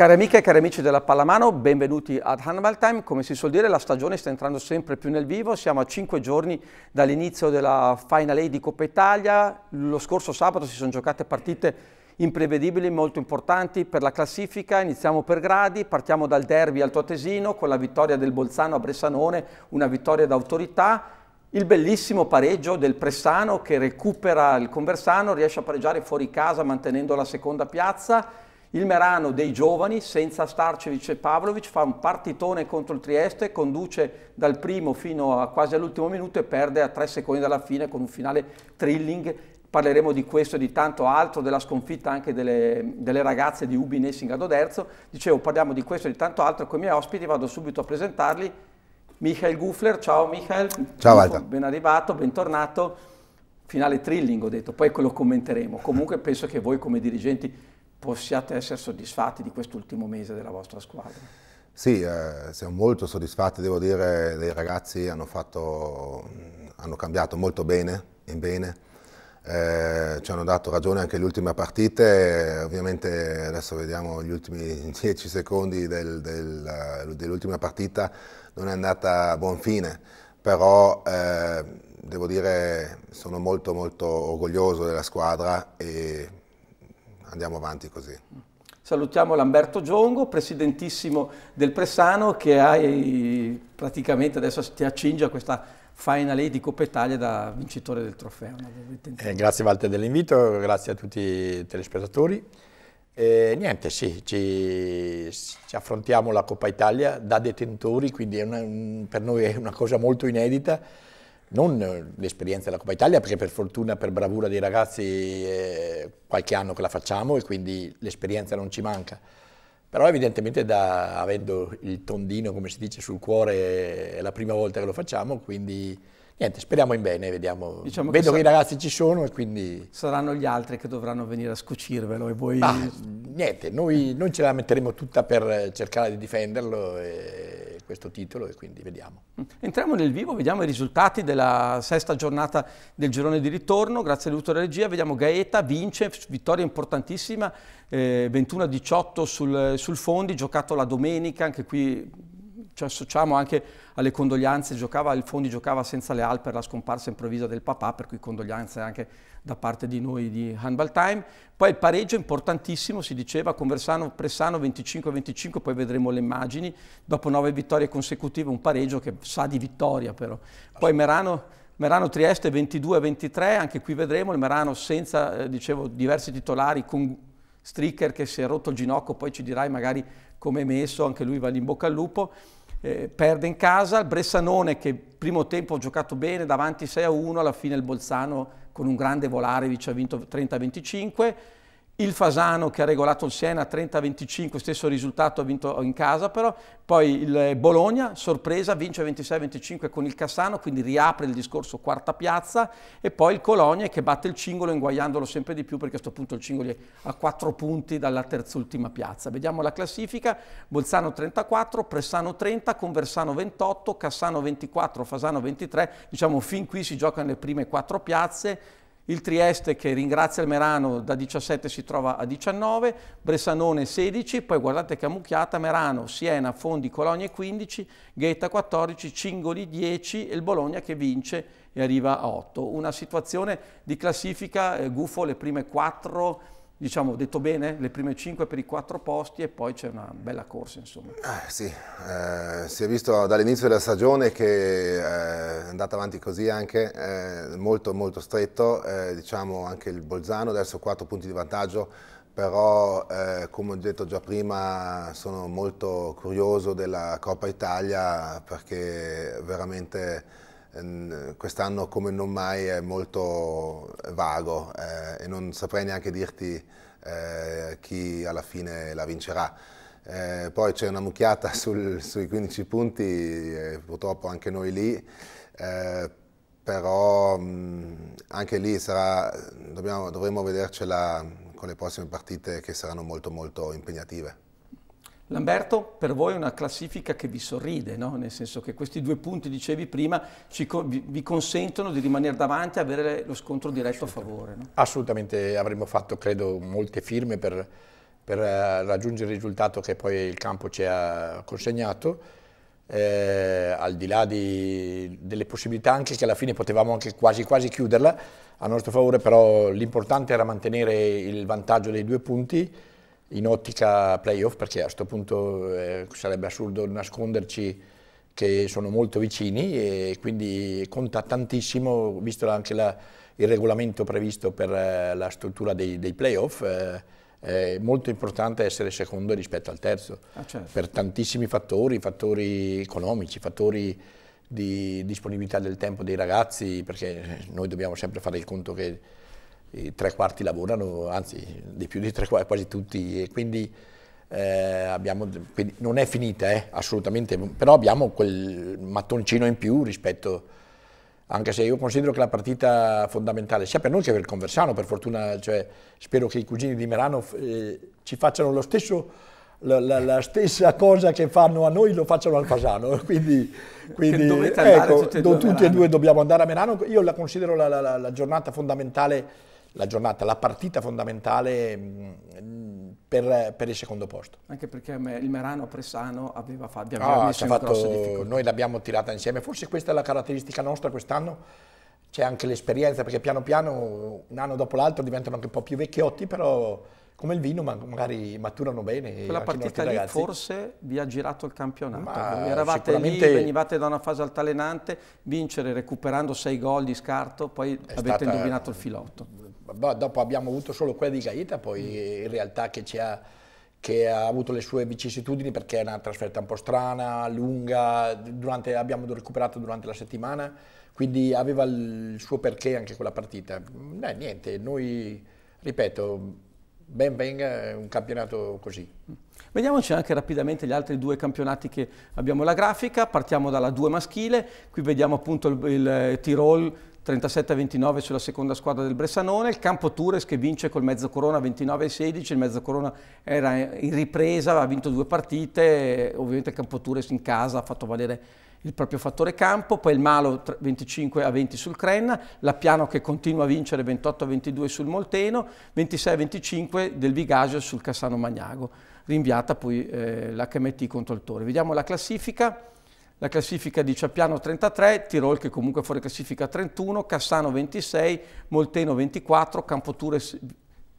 Cari amiche e cari amici della Pallamano, benvenuti ad Hannibal Time. Come si suol dire, la stagione sta entrando sempre più nel vivo. Siamo a 5 giorni dall'inizio della Final A di Coppa Italia. Lo scorso sabato si sono giocate partite imprevedibili, molto importanti per la classifica. Iniziamo per gradi, partiamo dal derby al altoatesino con la vittoria del Bolzano a Bressanone, una vittoria d'autorità. Il bellissimo pareggio del Pressano che recupera il Conversano, riesce a pareggiare fuori casa mantenendo la seconda piazza il Merano dei giovani, senza Starcevic e Pavlovic, fa un partitone contro il Trieste, conduce dal primo fino a quasi all'ultimo minuto e perde a tre secondi dalla fine con un finale thrilling. Parleremo di questo e di tanto altro, della sconfitta anche delle, delle ragazze di Ubi Nessing Nessingado Derzo. Dicevo, parliamo di questo e di tanto altro con i miei ospiti, vado subito a presentarli. Michael Guffler, ciao Michael. Ciao Alta. Ben arrivato, bentornato. Finale thrilling ho detto, poi quello commenteremo. Comunque penso che voi come dirigenti possiate essere soddisfatti di quest'ultimo mese della vostra squadra. Sì, eh, siamo molto soddisfatti, devo dire, dei ragazzi hanno, fatto, hanno cambiato molto bene, in bene, eh, ci hanno dato ragione anche le ultime partite, ovviamente adesso vediamo gli ultimi 10 secondi del, del, eh, dell'ultima partita, non è andata a buon fine, però eh, devo dire sono molto molto orgoglioso della squadra e andiamo avanti così. Salutiamo Lamberto Giongo, presidentissimo del Pressano, che hai praticamente adesso ti accinge a questa Final di Coppa Italia da vincitore del trofeo. Eh, grazie Walter dell'invito, grazie a tutti i telespettatori. Eh, niente, sì, ci, ci, affrontiamo la Coppa Italia da detentori, quindi una, per noi è una cosa molto inedita non eh, l'esperienza della Coppa Italia, perché per fortuna, per bravura dei ragazzi, è eh, qualche anno che la facciamo e quindi l'esperienza non ci manca. Però evidentemente da, avendo il tondino, come si dice, sul cuore, è la prima volta che lo facciamo, quindi niente, speriamo in bene, vediamo. Diciamo Vedo che, che, i ragazzi ci sono e quindi... Saranno gli altri che dovranno venire a scucirvelo e voi... Ah, niente, noi, noi ce la metteremo tutta per cercare di difenderlo e questo titolo e quindi vediamo. Mm. Entriamo nel vivo, vediamo i risultati della sesta giornata del girone di ritorno, grazie all'aiuto della regia, vediamo Gaeta vince, vittoria importantissima, eh, 21-18 sul, sul Fondi, giocato la domenica, anche qui ci associamo anche alle condoglianze, giocava, il Fondi giocava senza le Al per la scomparsa improvvisa del papà, per cui condoglianze anche da parte di noi di Handball Time. Poi il pareggio importantissimo, si diceva, con Versano, Pressano 25-25, poi vedremo le immagini, dopo nove vittorie consecutive un pareggio che sa di vittoria però. Poi Merano... Merano Trieste 22-23, anche qui vedremo il Merano senza, eh, dicevo, diversi titolari, con Stricker che si è rotto il ginocchio, poi ci dirai magari come è messo, anche lui va lì in bocca al lupo eh, perde in casa, il Bressanone che primo tempo ha giocato bene, davanti 6-1, alla fine il Bolzano con un grande volare, ci ha vinto 30-25, il Fasano che ha regolato il Siena 30-25, stesso risultato ha vinto in casa però, poi il eh, Bologna, sorpresa, vince 26-25 con il Cassano, quindi riapre il discorso quarta piazza e poi il Colonia che batte il Cingolo inguagliandolo sempre di più perché a questo punto il Cingolo è a 4 punti dalla terz'ultima piazza. Vediamo la classifica, Bolzano 34, Pressano 30, Conversano 28, Cassano 24, Fasano 23, diciamo fin qui si giocano le prime quattro piazze, il Trieste che ringrazia il Merano da 17 si trova a 19, Bressanone 16, poi guardate che ammucchiata Merano, Siena, Fondi, Colonia 15, Ghetta 14, Cingoli 10 e il Bologna che vince e arriva a 8. Una situazione di classifica, eh, gufo le prime 4 diciamo, detto bene, le prime 5 per i 4 posti e poi c'è una bella corsa, insomma. Eh, sì, eh, si è visto dall'inizio della stagione che eh, è andata avanti così anche, eh, molto molto stretto, eh, diciamo anche il Bolzano, adesso 4 punti di vantaggio, però eh, come ho detto già prima sono molto curioso della Coppa Italia perché veramente Ehm, quest'anno come non mai è molto vago eh, e non saprei neanche dirti eh, chi alla fine la vincerà. Eh, poi c'è una mucchiata sul, sui 15 punti, purtroppo anche noi lì, eh, però mh, mm, anche lì sarà, dobbiamo, dovremo vedercela con le prossime partite che saranno molto molto impegnative. Lamberto, per voi è una classifica che vi sorride, no? nel senso che questi due punti, dicevi prima, co vi consentono di rimanere davanti e avere lo scontro diretto a favore. No? Assolutamente, avremmo fatto, credo, molte firme per, per eh, raggiungere il risultato che poi il campo ci ha consegnato, eh, al di là di, delle possibilità anche che alla fine potevamo anche quasi quasi chiuderla, a nostro favore però l'importante era mantenere il vantaggio dei due punti, in ottica playoff perché a questo punto eh, sarebbe assurdo nasconderci che sono molto vicini e quindi conta tantissimo, visto anche la, il regolamento previsto per eh, la struttura dei, dei playoff, eh, è molto importante essere secondo rispetto al terzo, ah, certo. per tantissimi fattori, fattori economici, fattori di disponibilità del tempo dei ragazzi, perché noi dobbiamo sempre fare il conto che i tre quarti lavorano, anzi di più di tre quarti, quasi tutti, e quindi, eh, abbiamo, quindi non è finita eh, assolutamente, però abbiamo quel mattoncino in più rispetto, anche se io considero che la partita fondamentale sia per noi che per il Conversano, per fortuna cioè, spero che i cugini di Merano eh, ci facciano lo stesso la, la, la, stessa cosa che fanno a noi lo facciano al Fasano, quindi, quindi ecco, tutti, e due, tutti e due dobbiamo andare a Merano, io la considero la, la giornata fondamentale la giornata, la partita fondamentale mm, per, per, il secondo posto. Anche perché il Merano Pressano aveva, fa, abbiamo ah, oh, fatto, difficoltà. Noi l'abbiamo tirata insieme, forse questa è la caratteristica nostra quest'anno, c'è anche l'esperienza perché piano piano un anno dopo l'altro diventano anche un po' più vecchiotti, però come il vino, ma magari maturano bene. Quella partita lì ragazzi. forse vi ha girato il campionato. Ma Eravate sicuramente... lì, venivate da una fase altalenante, vincere recuperando sei gol di scarto, poi È avete stata... indovinato il filotto. Dopo abbiamo avuto solo quella di Gaeta, poi mm. in realtà che ci ha che ha avuto le sue vicissitudini perché è una trasferta un po' strana, lunga, durante, abbiamo recuperato durante la settimana, quindi aveva il suo perché anche quella partita. Eh, niente, noi, ripeto, ben venga un campionato così. Vediamoci anche rapidamente gli altri due campionati che abbiamo la grafica, partiamo dalla 2 maschile, qui vediamo appunto il, il Tirol 37-29 sulla seconda squadra del Bressanone, il Campo Tours che vince col Mezzo Corona 29-16, il Mezzo Corona era in ripresa, ha vinto due partite, ovviamente il Campo Tours in casa ha fatto valere il proprio fattore campo, poi il Malo 25 a 20 sul Crenna, la Piano che continua a vincere 28 a 22 sul Molteno, 26 a 25 del Vigasio sul Cassano Magnago, rinviata poi eh, l'HMT contro il Torre. Vediamo la classifica, la classifica di Ciappiano 33, Tirol che comunque fuori classifica 31, Cassano 26, Molteno 24, Campoture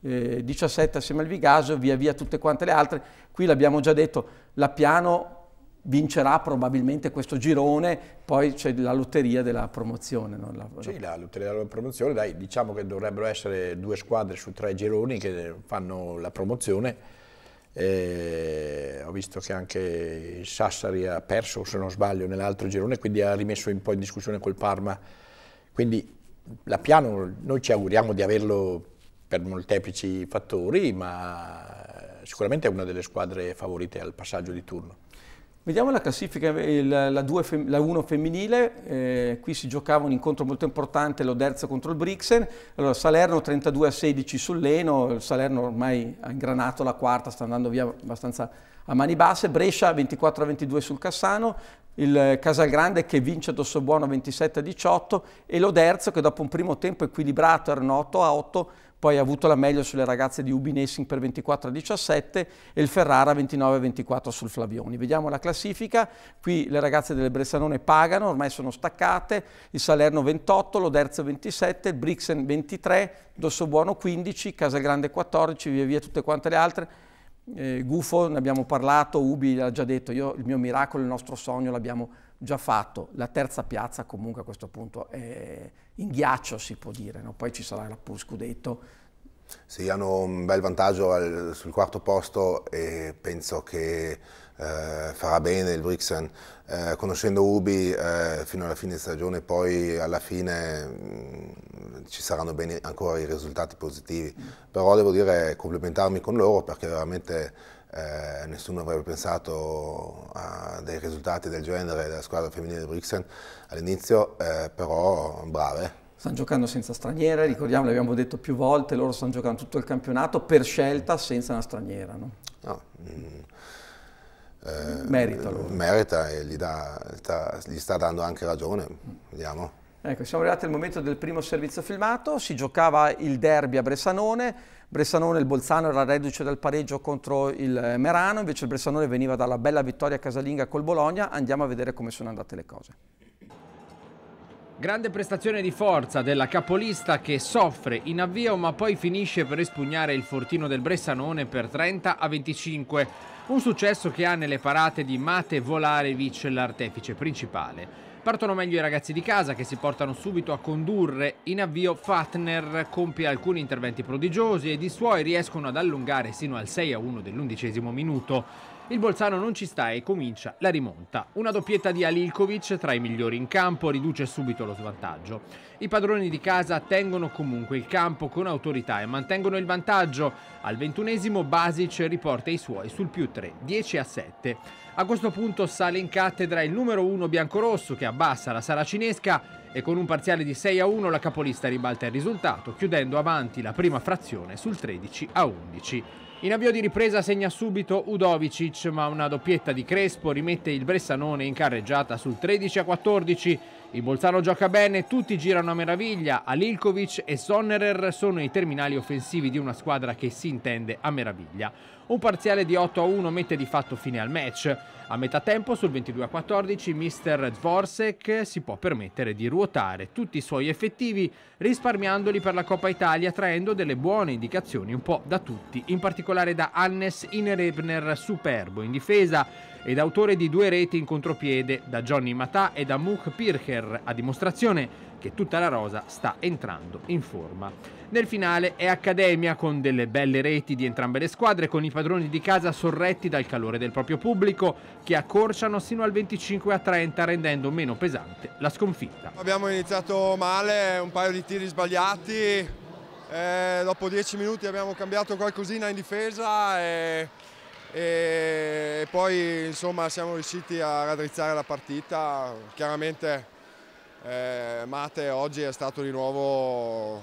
eh, 17 assieme al Vigasio, via via tutte quante le altre. Qui l'abbiamo già detto, la Piano vincerà probabilmente questo girone, poi c'è la lotteria della promozione. No? La, Sì, la lotteria della promozione, dai, diciamo che dovrebbero essere due squadre su tre gironi che fanno la promozione. E eh, ho visto che anche il Sassari ha perso, se non sbaglio, nell'altro girone, quindi ha rimesso un po' in discussione col Parma. Quindi la Piano noi ci auguriamo di averlo per molteplici fattori, ma sicuramente è una delle squadre favorite al passaggio di turno. Vediamo la classifica, la, la, la 1 femminile, eh, qui si giocava un incontro molto importante, l'Oderzo contro il Brixen, allora, Salerno 32 a 16 sul Leno, il Salerno ormai ha ingranato la quarta, sta andando via abbastanza a mani basse, Brescia 24 a 22 sul Cassano, il Casalgrande che vince a Dossobuono 27 a 18 e l'Oderzo che dopo un primo tempo equilibrato erano 8 a 8 poi ha avuto la meglio sulle ragazze di Ubinessing per 24 a 17 e il Ferrara 29 a 24 sul Flavioni. Vediamo la classifica, qui le ragazze delle Bressanone pagano, ormai sono staccate, il Salerno 28, l'Oderzo 27, il Brixen 23, Dossobuono 15, Casagrande 14, via via tutte quante le altre. Eh, Gufo ne abbiamo parlato, Ubi l'ha già detto, io il mio miracolo, il nostro sogno l'abbiamo già fatto, la terza piazza comunque a questo punto è in ghiaccio si può dire, no? poi ci sarà la Pur Scudetto. Sì, hanno un bel vantaggio al, sul quarto posto e penso che eh, farà bene il Brixen. Eh, conoscendo Ubi eh, fino alla fine stagione, poi alla fine mh, mm, ci saranno bene ancora i risultati positivi. Mm. Però devo dire complimentarmi con loro perché veramente eh, nessuno avrebbe pensato a dei risultati del genere della squadra femminile di Brixen all'inizio, eh, però brave. Stanno giocando senza straniere, ricordiamo, l'abbiamo detto più volte, loro stanno giocando tutto il campionato per scelta senza una straniera. No? no mm, eh, merita Merita e gli, dà, gli, sta, gli, sta, dando anche ragione, mm. vediamo. Ecco, siamo arrivati al momento del primo servizio filmato, si giocava il derby a Bressanone, Bressanone e il Bolzano era reduce dal pareggio contro il eh, Merano, invece il Bressanone veniva dalla bella vittoria casalinga col Bologna, andiamo a vedere come sono andate le cose. Grande prestazione di forza della capolista che soffre in avvio ma poi finisce per espugnare il fortino del Bressanone per 30 a 25, un successo che ha nelle parate di Mate Volarevic l'artefice principale. Partono meglio i ragazzi di casa che si portano subito a condurre. In avvio Fatner compie alcuni interventi prodigiosi ed i suoi riescono ad allungare sino al 6 a 1 dell'undicesimo minuto. Il Bolzano non ci sta e comincia la rimonta. Una doppietta di Alilkovic tra i migliori in campo riduce subito lo svantaggio. I padroni di casa tengono comunque il campo con autorità e mantengono il vantaggio. Al ventunesimo Basic riporta i suoi sul più 3, 10 a 7. A questo punto sale in cattedra il numero 1 biancorosso che abbassa la sala cinesca e con un parziale di 6 a 1 la capolista ribalta il risultato, chiudendo avanti la prima frazione sul 13 a 11. In avvio di ripresa segna subito Udovicic, ma una doppietta di Crespo rimette il Bressanone in carreggiata sul 13 a 14. Il Bolzano gioca bene, tutti girano a meraviglia. Alilkovic e Sonnerer sono i terminali offensivi di una squadra che si intende a meraviglia. Un parziale di 8 a 1 mette di fatto fine al match. A metà tempo, sul 22 a 14, Mr. Dvorsek si può permettere di ruotare tutti i suoi effettivi, risparmiandoli per la Coppa Italia, traendo delle buone indicazioni un po' da tutti, in particolare da Hannes Inerebner, superbo in difesa ed autore di due reti in contropiede da Johnny Matà e da Muk Pircher, a dimostrazione che tutta la rosa sta entrando in forma. Nel finale è Accademia con delle belle reti di entrambe le squadre, con i padroni di casa sorretti dal calore del proprio pubblico, che accorciano sino al 25 a 30, rendendo meno pesante la sconfitta. Abbiamo iniziato male, un paio di tiri sbagliati, eh, dopo 10 minuti abbiamo cambiato qualcosina in difesa e e poi insomma siamo riusciti a raddrizzare la partita, chiaramente eh, Mate oggi è stato di nuovo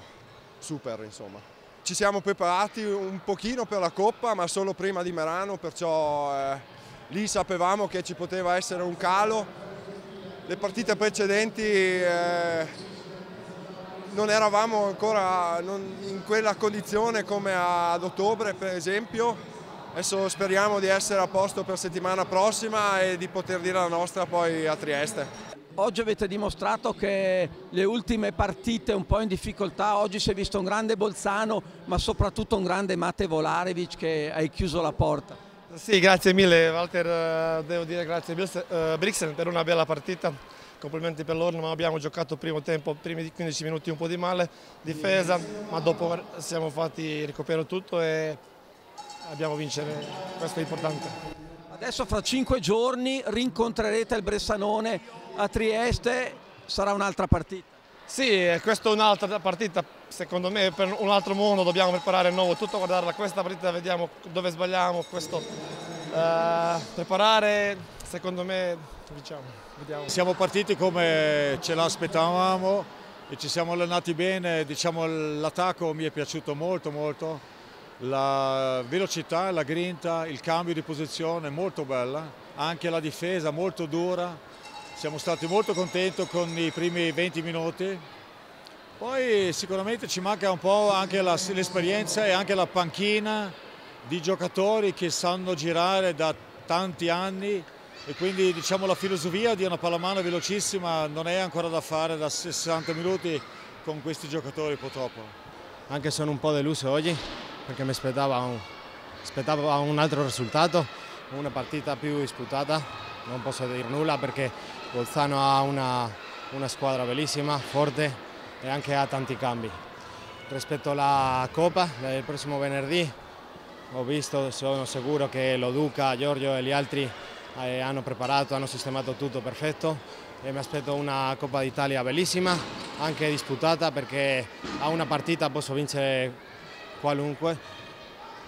super insomma. Ci siamo preparati un pochino per la Coppa ma solo prima di Merano perciò eh, lì sapevamo che ci poteva essere un calo, le partite precedenti eh, non eravamo ancora in quella condizione come ad ottobre per esempio Adesso speriamo di essere a posto per settimana prossima e di poter dire la nostra poi a Trieste. Oggi avete dimostrato che le ultime partite un po' in difficoltà, oggi si è visto un grande Bolzano ma soprattutto un grande Mate Volarevic che hai chiuso la porta. Sì, grazie mille Walter, eh, devo dire grazie a eh, Brixen per una bella partita, complimenti per loro, ma abbiamo giocato primo tempo, primi 15 minuti un po' di male, difesa, ma dopo siamo fatti recupero tutto e abbiamo vincere, questo è importante. Adesso fra cinque giorni rincontrerete il Bressanone a Trieste, sarà un'altra partita. Sì, questa è un'altra partita, secondo me per un altro mondo dobbiamo preparare nuovo tutto, guardarla questa partita, vediamo dove sbagliamo, questo eh, preparare, secondo me diciamo, vediamo. Siamo partiti come ce l'aspettavamo e ci siamo allenati bene, diciamo l'attacco mi è piaciuto molto molto la velocità, la grinta, il cambio di posizione molto bella, anche la difesa molto dura, siamo stati molto contenti con i primi 20 minuti, poi sicuramente ci manca un po' anche l'esperienza e anche la panchina di giocatori che sanno girare da tanti anni e quindi diciamo, la filosofia di una pallamano velocissima non è ancora da fare da 60 minuti con questi giocatori purtroppo. Anche sono un po' deluso oggi, perché mi aspettavo un, aspettavo un altro risultato, una partita più disputata, non posso dire nulla perché Bolzano ha una, una squadra bellissima, forte e anche ha tanti cambi. Rispetto alla Coppa, il prossimo venerdì, ho visto, sono sicuro che lo Duca, Giorgio e gli altri eh, hanno preparato, hanno sistemato tutto perfetto e mi aspetto una Coppa d'Italia bellissima, anche disputata perché a una partita posso vincere qualunque.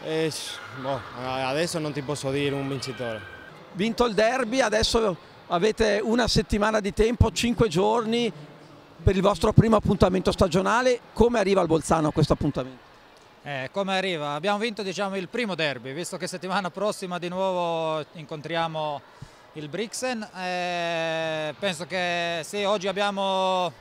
E, boh, adesso non ti posso dire un vincitore. Vinto il derby, adesso avete una settimana di tempo, cinque giorni per il vostro primo appuntamento stagionale. Come arriva il Bolzano a questo appuntamento? Eh, come arriva? Abbiamo vinto diciamo, il primo derby, visto che settimana prossima di nuovo incontriamo il Brixen. Eh, penso che sì, oggi abbiamo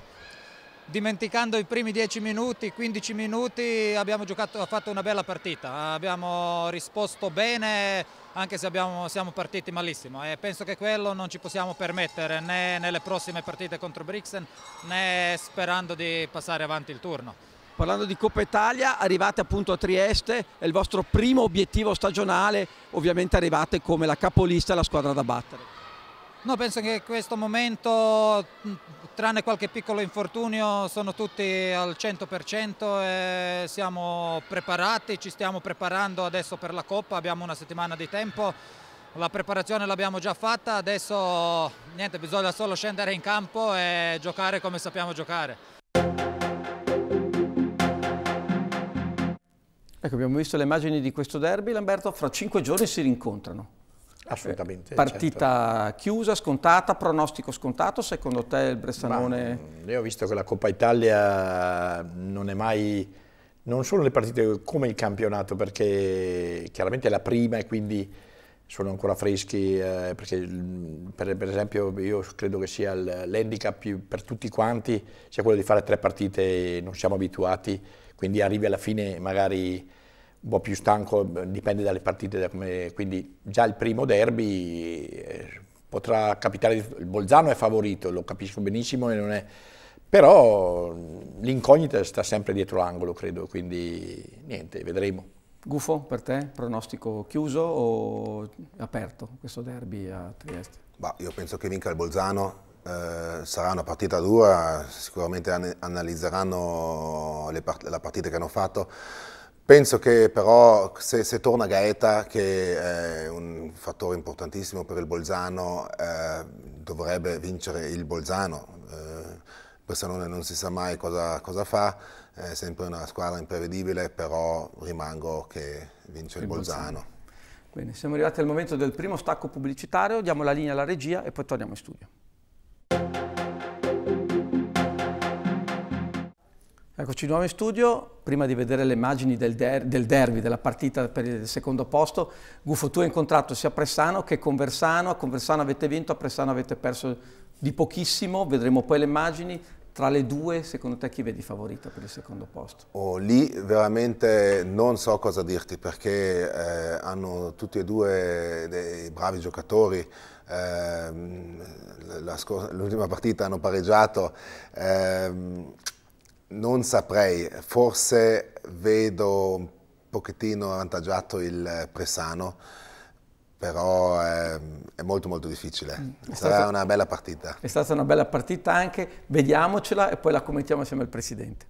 dimenticando i primi 10 minuti, 15 minuti, abbiamo giocato, fatto una bella partita, abbiamo risposto bene anche se abbiamo, siamo partiti malissimo e penso che quello non ci possiamo permettere né nelle prossime partite contro Brixen né sperando di passare avanti il turno. Parlando di Coppa Italia, arrivate appunto a Trieste, è il vostro primo obiettivo stagionale, ovviamente arrivate come la capolista e la squadra da battere. No, penso che in questo momento, mm, tranne qualche piccolo infortunio, sono tutti al 100% e siamo preparati, ci stiamo preparando adesso per la Coppa, abbiamo una settimana di tempo, la preparazione l'abbiamo già fatta, adesso niente, bisogna solo scendere in campo e giocare come sappiamo giocare. Ecco, abbiamo visto le immagini di questo derby, Lamberto, fra cinque giorni si rincontrano. Eh, Assolutamente. Partita certo. chiusa, scontata, pronostico scontato, secondo te il Bressanone? Ma, mm, io ho visto che la Coppa Italia non è mai, non sono le partite come il campionato, perché chiaramente è la prima e quindi sono ancora freschi, eh, perché per, per, esempio io credo che sia l'handicap per tutti quanti, sia quello di fare tre partite, non siamo abituati, quindi arrivi alla fine magari un po' più stanco, dipende dalle partite, da come, quindi già il primo derby eh, potrà capitare, il Bolzano è favorito, lo capisco benissimo, è, però l'incognita sta sempre dietro l'angolo credo, quindi niente, vedremo. Gufo, per te, pronostico chiuso o aperto questo derby a Trieste? Bah, io penso che vinca il Bolzano, eh, sarà una partita dura, sicuramente an analizzeranno part le partite che hanno fatto, Penso che però se, se torna Gaeta, che è un fattore importantissimo per il Bolzano, eh, dovrebbe vincere il Bolzano. Eh, questa non si sa mai cosa, cosa, fa, è sempre una squadra imprevedibile, però rimango che vince il, il Bolzano. Bolzano. Bene, siamo arrivati al momento del primo stacco pubblicitario, diamo la linea alla regia e poi torniamo in studio. Eccoci di nuovo in studio, prima di vedere le immagini del, der del, derby, della partita per il secondo posto, Gufo tu hai incontrato sia Pressano che Conversano, a Conversano avete vinto, a Pressano avete perso di pochissimo, vedremo poi le immagini, tra le due secondo te chi vedi favorita per il secondo posto? Oh, lì veramente non so cosa dirti perché eh, hanno tutti e due dei bravi giocatori, eh, l'ultima partita hanno pareggiato. Eh, non saprei, forse vedo un pochettino avvantaggiato il Pressano, però è, è, molto molto difficile. Mm, è Sarà stata, una bella partita. È stata una bella partita anche, vediamocela e poi la commentiamo assieme al Presidente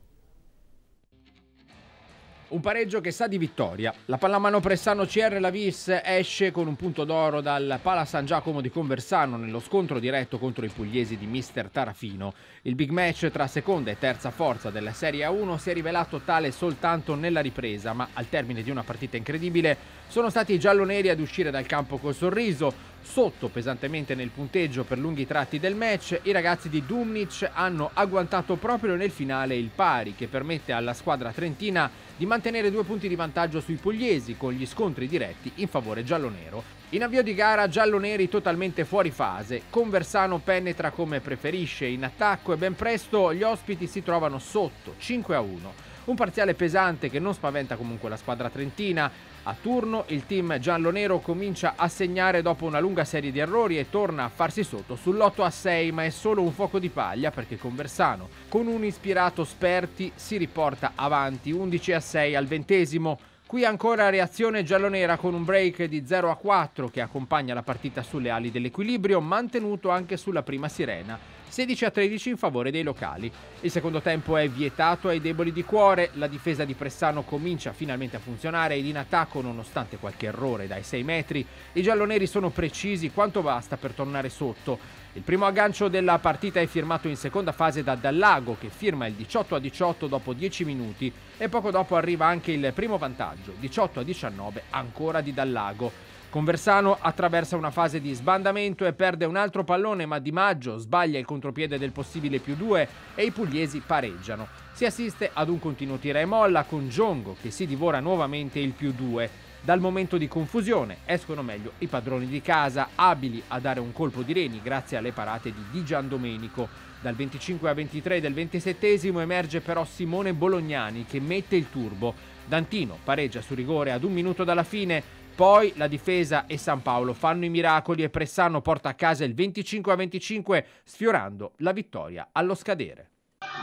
un pareggio che sa di vittoria. La pallamano Pressano CR Lavis esce con un punto d'oro dal Pala San Giacomo di Conversano nello scontro diretto contro i pugliesi di Mister Tarafino. Il big match tra seconda e terza forza della Serie A1 si è rivelato tale soltanto nella ripresa, ma al termine di una partita incredibile sono stati i gialloneri ad uscire dal campo col sorriso, sotto pesantemente nel punteggio per lunghi tratti del match, i ragazzi di Dumnic hanno agguantato proprio nel finale il pari che permette alla squadra trentina di mantenere due punti di vantaggio sui pugliesi con gli scontri diretti in favore giallo-nero. In avvio di gara giallo-neri totalmente fuori fase, Conversano penetra come preferisce in attacco e ben presto gli ospiti si trovano sotto 5 1. Un parziale pesante che non spaventa comunque la squadra trentina. A turno il team giallo-nero comincia a segnare dopo una lunga serie di errori e torna a farsi sotto sull'8 a 6, ma è solo un fuoco di paglia perché Conversano, con un ispirato Sperti, si riporta avanti 11 a 6 al ventesimo. Qui ancora reazione giallonera con un break di 0 a 4 che accompagna la partita sulle ali dell'equilibrio, mantenuto anche sulla prima sirena 16 a 13 in favore dei locali. Il secondo tempo è vietato ai deboli di cuore, la difesa di Pressano comincia finalmente a funzionare ed in attacco nonostante qualche errore dai 6 metri, i gialloneri sono precisi quanto basta per tornare sotto. Il primo aggancio della partita è firmato in seconda fase da Dallago che firma il 18 a 18 dopo 10 minuti e poco dopo arriva anche il primo vantaggio, 18 a 19 ancora di Dallago. Conversano attraversa una fase di sbandamento e perde un altro pallone, ma Di Maggio sbaglia il contropiede del possibile più due e i pugliesi pareggiano. Si assiste ad un continuo tira e molla con Giongo che si divora nuovamente il più due. Dal momento di confusione escono meglio i padroni di casa, abili a dare un colpo di reni grazie alle parate di Di Gian Domenico. Dal 25 a 23 del 27 emerge però Simone Bolognani che mette il turbo. Dantino pareggia su rigore ad un minuto dalla fine poi la difesa e San Paolo fanno i miracoli e Pressano porta a casa il 25 a 25 sfiorando la vittoria allo scadere.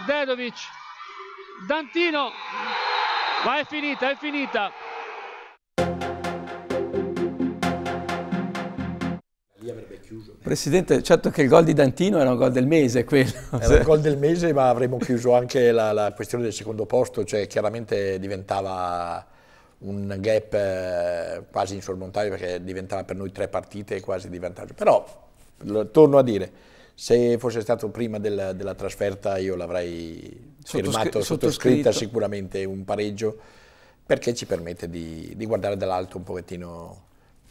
Dedovic, Dantino, ma è finita, è finita. Presidente, certo che il gol di Dantino era un gol del mese quello. Era un gol del mese ma avremmo chiuso anche la, la questione del secondo posto, cioè chiaramente diventava un gap eh, quasi insormontabile perché diventava per noi tre partite quasi di vantaggio. Però, torno a dire, se fosse stato prima della, della trasferta io l'avrei firmato, sottoscritta sicuramente un pareggio perché ci permette di, di guardare dall'alto un pochettino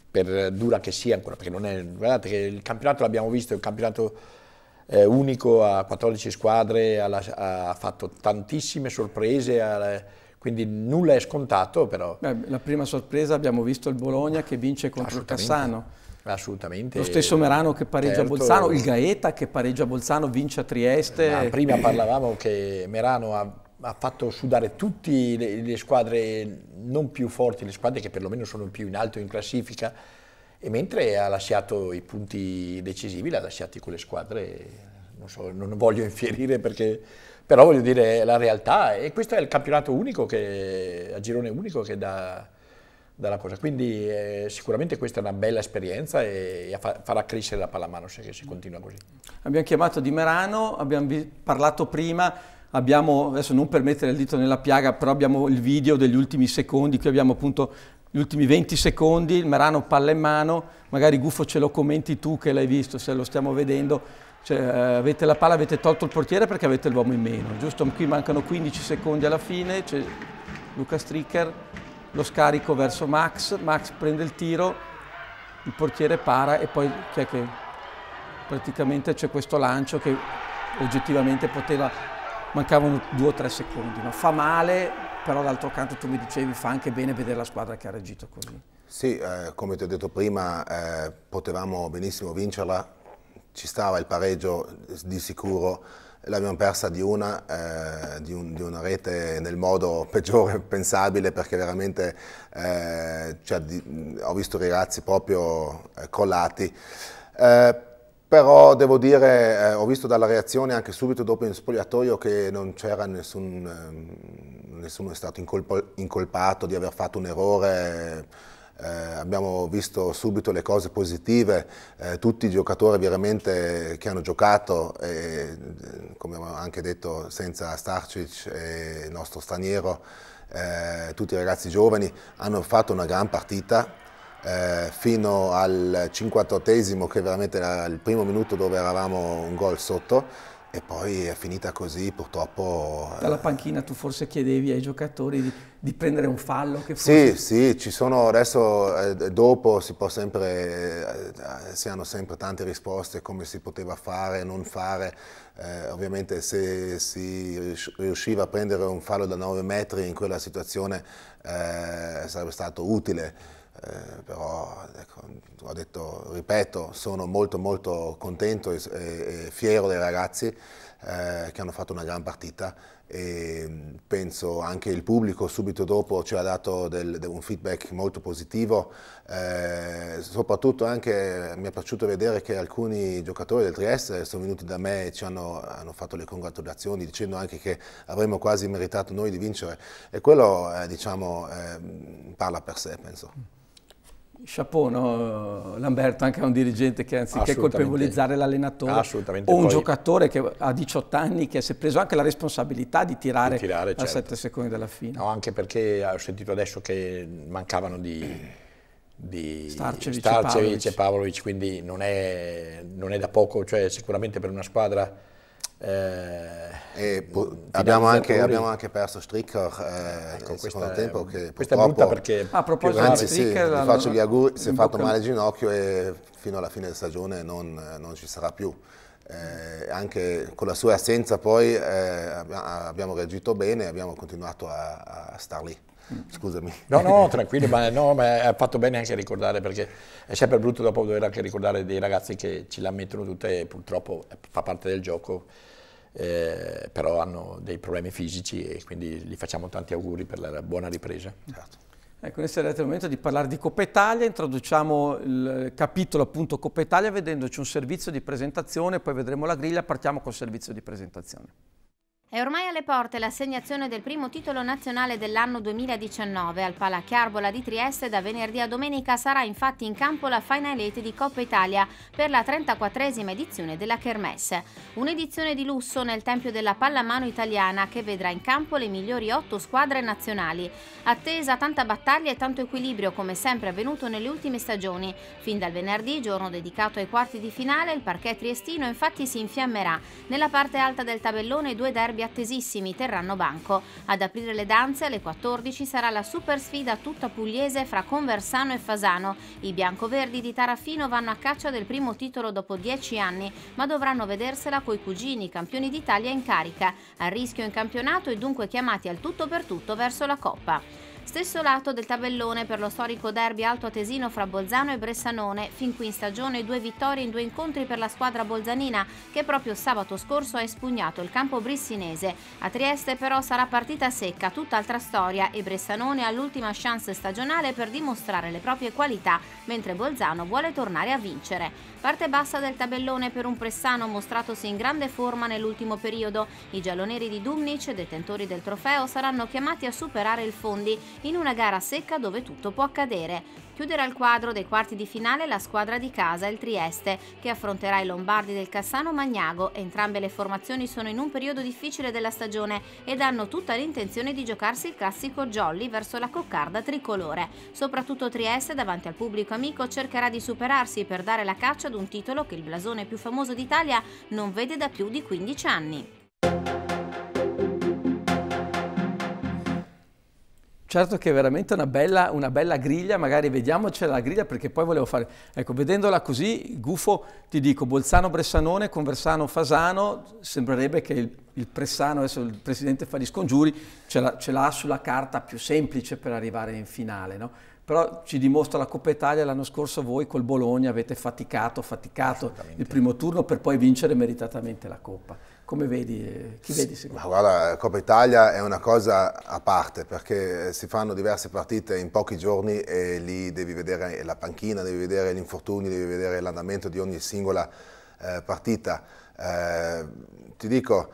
per dura che sia ancora, perché non è, guardate che il campionato l'abbiamo visto, è un campionato eh, unico a 14 squadre, alla, ha fatto tantissime sorprese, alla, quindi nulla è scontato, però... Beh, la prima sorpresa abbiamo visto il Bologna che vince contro il Cassano. Assolutamente. Lo stesso Merano che pareggia certo. Bolzano, il Gaeta che pareggia Bolzano, vince a Trieste. Ma prima parlavamo che Merano ha, ha fatto sudare tutte le, le, squadre non più forti, le squadre che perlomeno sono più in alto in classifica, e mentre ha lasciato i punti decisivi, l'ha lasciati con le squadre, non, so, non voglio infierire perché però voglio dire, la realtà, e questo è il campionato unico, che, a girone unico che dà, dà la cosa. Quindi eh, sicuramente questa è una bella esperienza e, e fa, farà crescere la pallamano se si continua così. Abbiamo chiamato Di Merano, abbiamo parlato prima, abbiamo, adesso non per mettere il dito nella piaga, però abbiamo il video degli ultimi secondi, qui abbiamo appunto gli ultimi 20 secondi, il Merano palla in mano, magari Guffo ce lo commenti tu che l'hai visto, se lo stiamo vedendo cioè, eh, avete la palla, avete tolto il portiere perché avete l'uomo in meno, giusto? Qui mancano 15 secondi alla fine, c'è Luca Stricker, lo scarico verso Max, Max prende il tiro, il portiere para e poi chi è che praticamente c'è questo lancio che oggettivamente poteva, mancavano due o tre secondi, no? fa male, però d'altro canto tu mi dicevi fa anche bene vedere la squadra che ha reagito così. Sì, eh, come ti ho detto prima, eh, potevamo benissimo vincerla, ci stava il pareggio di sicuro, l'abbiamo persa di una, eh, di, un, di una, rete nel modo peggiore pensabile perché veramente eh, cioè, di, ho visto i ragazzi proprio eh, collati. Eh, però devo dire, eh, ho visto dalla reazione anche subito dopo in spogliatoio che non c'era nessun, ehm, nessuno è stato incolpo, incolpato di aver fatto un errore eh, abbiamo visto subito le cose positive, eh, tutti i giocatori veramente che hanno giocato, eh, come abbiamo anche detto, senza Starcic, il nostro straniero, eh, tutti i ragazzi giovani hanno fatto una gran partita. Eh, fino al 58 che veramente era il primo minuto dove eravamo un gol sotto e poi è finita così, purtroppo... Dalla eh, panchina tu forse chiedevi ai giocatori di, di prendere un fallo? Che fosse... Sì, sì, ci sono adesso, eh, dopo si, può sempre, eh, si hanno sempre tante risposte come si poteva fare, non fare. Eh, ovviamente se si riusciva a prendere un fallo da 9 metri in quella situazione eh, sarebbe stato utile eh, però ecco, ho detto, ripeto, sono molto molto contento e, e, e fiero dei ragazzi eh, che hanno fatto una gran partita e penso anche il pubblico subito dopo ci ha dato del, del, un feedback molto positivo, eh, soprattutto anche mi è piaciuto vedere che alcuni giocatori del Trieste sono venuti da me e ci hanno, hanno fatto le congratulazioni dicendo anche che avremmo quasi meritato noi di vincere e quello eh, diciamo eh, parla per sé penso. Chapeau, no? Lamberto, anche a un dirigente che anziché colpevolizzare l'allenatore o un poi... giocatore che ha 18 anni che si è preso anche la responsabilità di tirare, di tirare a certo. 7 secondi dalla fine. No, anche perché ho sentito adesso che mancavano di, di Starcevic, Starcevic e Pavlovic, quindi non è, non è da poco, cioè sicuramente per una squadra eh, po- mm, abbiamo, anche, abbiamo, anche, perso Stricker eh, ecco, secondo tempo. Che questa è brutta perché ah, a proposito anzi, sì, faccio gli auguri. Si è fatto male il ginocchio e fino alla fine della stagione non, non ci sarà più. Eh, anche con la sua assenza poi eh, abbiamo reagito bene e abbiamo continuato a, a star lì. Mm. Scusami. No, no, tranquillo, ma, no, ma ha fatto bene anche a ricordare perché è sempre brutto dopo dover anche ricordare dei ragazzi che ci la mettono tutte e purtroppo fa parte del gioco eh, però hanno dei problemi fisici e quindi gli facciamo tanti auguri per la buona ripresa. Esatto. Ecco, adesso è arrivato il momento di parlare di Coppa Italia, introduciamo il capitolo appunto Coppa Italia vedendoci un servizio di presentazione, poi vedremo la griglia, partiamo col servizio di presentazione. È ormai alle porte l'assegnazione del primo titolo nazionale dell'anno 2019. Al Palachiarbola di Trieste da venerdì a domenica sarà infatti in campo la Final 8 di Coppa Italia per la 34esima edizione della Kermesse. Un'edizione di lusso nel tempio della pallamano italiana che vedrà in campo le migliori otto squadre nazionali. Attesa tanta battaglia e tanto equilibrio come sempre avvenuto nelle ultime stagioni. Fin dal venerdì, giorno dedicato ai quarti di finale, il parquet triestino infatti si infiammerà. Nella parte alta del tabellone due derby attesissimi Terranno Banco. Ad aprire le danze alle 14 sarà la super sfida tutta pugliese fra Conversano e Fasano. I biancoverdi di Tarafino vanno a caccia del primo titolo dopo 10 anni, ma dovranno vedersela coi cugini campioni d'Italia in carica. A rischio in campionato e dunque chiamati al tutto per tutto verso la Coppa stesso lato del tabellone per lo storico derby altoatesino fra Bolzano e Bressanone, fin qui in stagione due vittorie in due incontri per la squadra bolzanina che proprio sabato scorso ha espugnato il campo brissinese. A Trieste però sarà partita secca, tutt'altra storia e Bressanone ha l'ultima chance stagionale per dimostrare le proprie qualità, mentre Bolzano vuole tornare a vincere. Parte bassa del tabellone per un Pressano mostratosi in grande forma nell'ultimo periodo. I gialloneri di Dumnic, detentori del trofeo, saranno chiamati a superare il Fondi in una gara secca dove tutto può accadere. Chiuderà il quadro dei quarti di finale la squadra di casa, il Trieste, che affronterà i Lombardi del Cassano Magnago. Entrambe le formazioni sono in un periodo difficile della stagione ed hanno tutta l'intenzione di giocarsi il classico jolly verso la coccarda tricolore. Soprattutto Trieste, davanti al pubblico amico, cercherà di superarsi per dare la caccia ad un titolo che il blasone più famoso d'Italia non vede da più di 15 anni. Certo che è veramente una bella, una bella griglia, magari vediamocela la griglia perché poi volevo fare... Ecco, vedendola così, gufo, ti dico, Bolzano-Bressanone con Versano-Fasano, sembrerebbe che il, il, Pressano, adesso il presidente fa gli scongiuri, ce l'ha sulla carta più semplice per arrivare in finale, no? Però ci dimostra la Coppa Italia, l'anno scorso voi col Bologna avete faticato, faticato il primo turno per poi vincere meritatamente la Coppa come vedi, eh, chi vedi seguire? Ma guarda, Coppa Italia è una cosa a parte perché eh, si fanno diverse partite in pochi giorni e lì devi vedere la panchina, devi vedere gli infortuni, devi vedere l'andamento di ogni singola eh, partita. Eh, ti dico,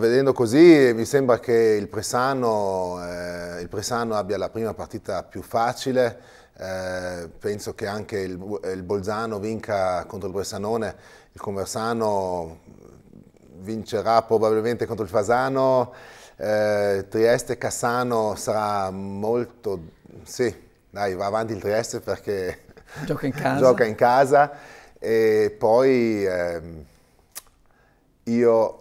vedendo così mi sembra che il Presano, eh, il Presano abbia la prima partita più facile. Eh, penso che anche il, il, Bolzano vinca contro il Bressanone, il Conversano vincerà probabilmente contro il Fasano, eh, Trieste-Cassano sarà molto... sì, dai, va avanti il Trieste perché gioca in casa, gioca in casa. e poi eh, io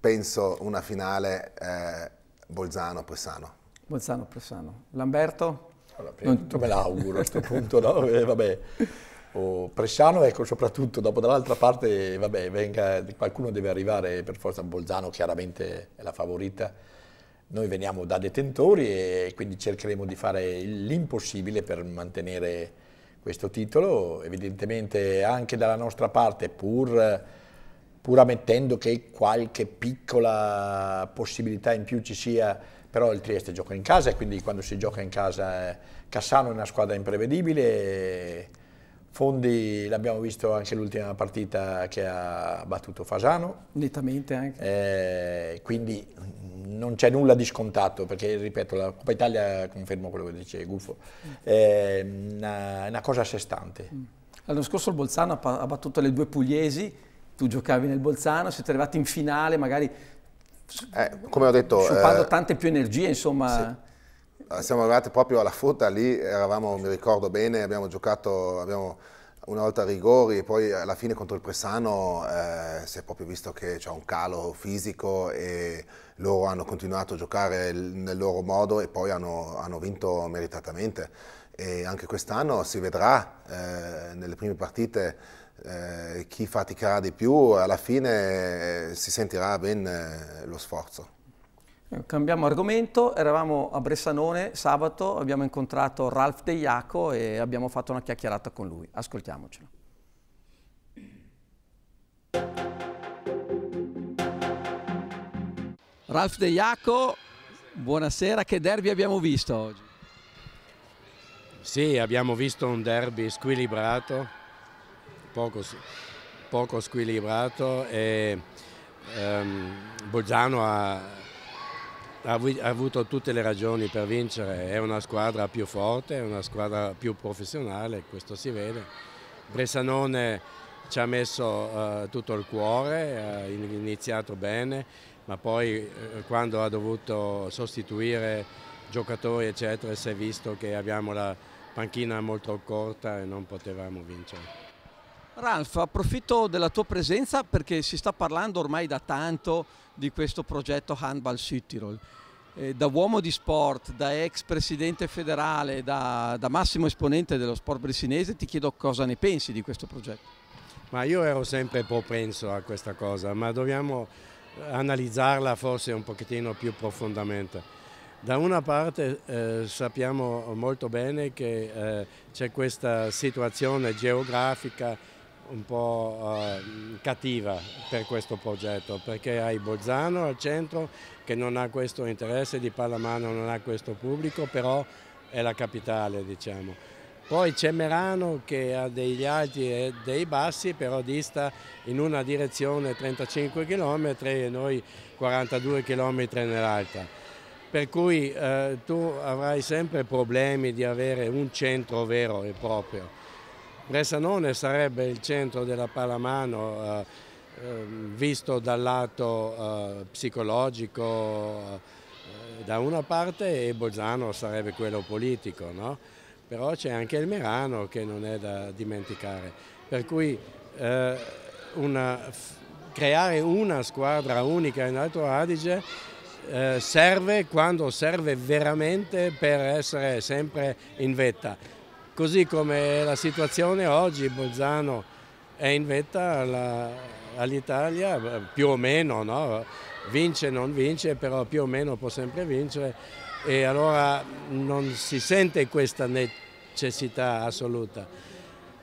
penso una finale eh, Bolzano-Pressano. Bolzano-Pressano. Lamberto? Allora, non... Me l'auguro a questo punto, no? Eh, vabbè o Bresciano, ecco soprattutto dopo dall'altra parte, vabbè, venga, qualcuno deve arrivare per forza, Bolzano chiaramente è la favorita, noi veniamo da detentori e quindi cercheremo di fare l'impossibile per mantenere questo titolo, evidentemente anche dalla nostra parte, pur, pur ammettendo che qualche piccola possibilità in più ci sia, però il Trieste gioca in casa e quindi quando si gioca in casa Cassano è una squadra imprevedibile Fondi l'abbiamo visto anche l'ultima partita che ha battuto Fasano. Nettamente anche. Eh, quindi mm, non c'è nulla di scontato perché, ripeto, la Coppa Italia, confermo quello che dice Guffo, è eh, una, una cosa a sé stante. Mm. L'anno scorso il Bolzano ha battuto le due pugliesi, tu giocavi nel Bolzano, siete arrivati in finale magari... Eh, come ho detto... Sciupando eh, tante più energie, insomma... Sì. Ah, siamo arrivati proprio alla frutta, lì eravamo, mi ricordo bene, abbiamo giocato, abbiamo una volta a rigori, e poi alla fine contro il Pressano eh, si è proprio visto che c'è un calo fisico e loro hanno continuato a giocare nel loro modo e poi hanno, hanno vinto meritatamente. E anche quest'anno si vedrà eh, nelle prime partite eh, chi faticherà di più, alla fine eh, si sentirà ben eh, lo sforzo. Cambiamo argomento, eravamo a Bressanone sabato, abbiamo incontrato Ralph De Iaco e abbiamo fatto una chiacchierata con lui. Ascoltiamocelo. Ralph De Iaco, buonasera, che derby abbiamo visto oggi? Sì, abbiamo visto un derby squilibrato, poco, poco squilibrato e um, Bolzano ha ha avuto tutte le ragioni per vincere, è una squadra più forte, è una squadra più professionale, questo si vede. Bressanone ci ha messo uh, tutto il cuore, ha eh, iniziato bene, ma poi eh, quando ha dovuto sostituire giocatori eccetera si è visto che abbiamo la panchina molto corta e non potevamo vincere. Ralf, approfitto della tua presenza perché si sta parlando ormai da tanto di questo progetto Handball Südtirol. Eh, da uomo di sport, da ex presidente federale, da, da massimo esponente dello sport bressinese, ti chiedo cosa ne pensi di questo progetto. Ma io ero sempre propenso a questa cosa, ma dobbiamo analizzarla forse un pochettino più profondamente. Da una parte eh, sappiamo molto bene che eh, c'è questa situazione geografica un po' eh, cattiva per questo progetto, perché hai Bolzano al centro che non ha questo interesse di pallamano, non ha questo pubblico, però è la capitale diciamo. Poi c'è Merano che ha degli alti e dei bassi, però dista in una direzione 35 km e noi 42 km nell'altra per cui eh, tu avrai sempre problemi di avere un centro vero e proprio. Bressanone sarebbe il centro della Palamano eh, ehm, visto dal lato eh, psicologico eh, da una parte e Bolzano sarebbe quello politico, no? però c'è anche il Merano che non è da dimenticare. Per cui eh, una, creare una squadra unica in Alto Adige eh, serve quando serve veramente per essere sempre in vetta. Così come la situazione oggi, Bolzano è in vetta all'Italia, più o meno, no? vince, non vince, però più o meno può sempre vincere e allora non si sente questa necessità assoluta.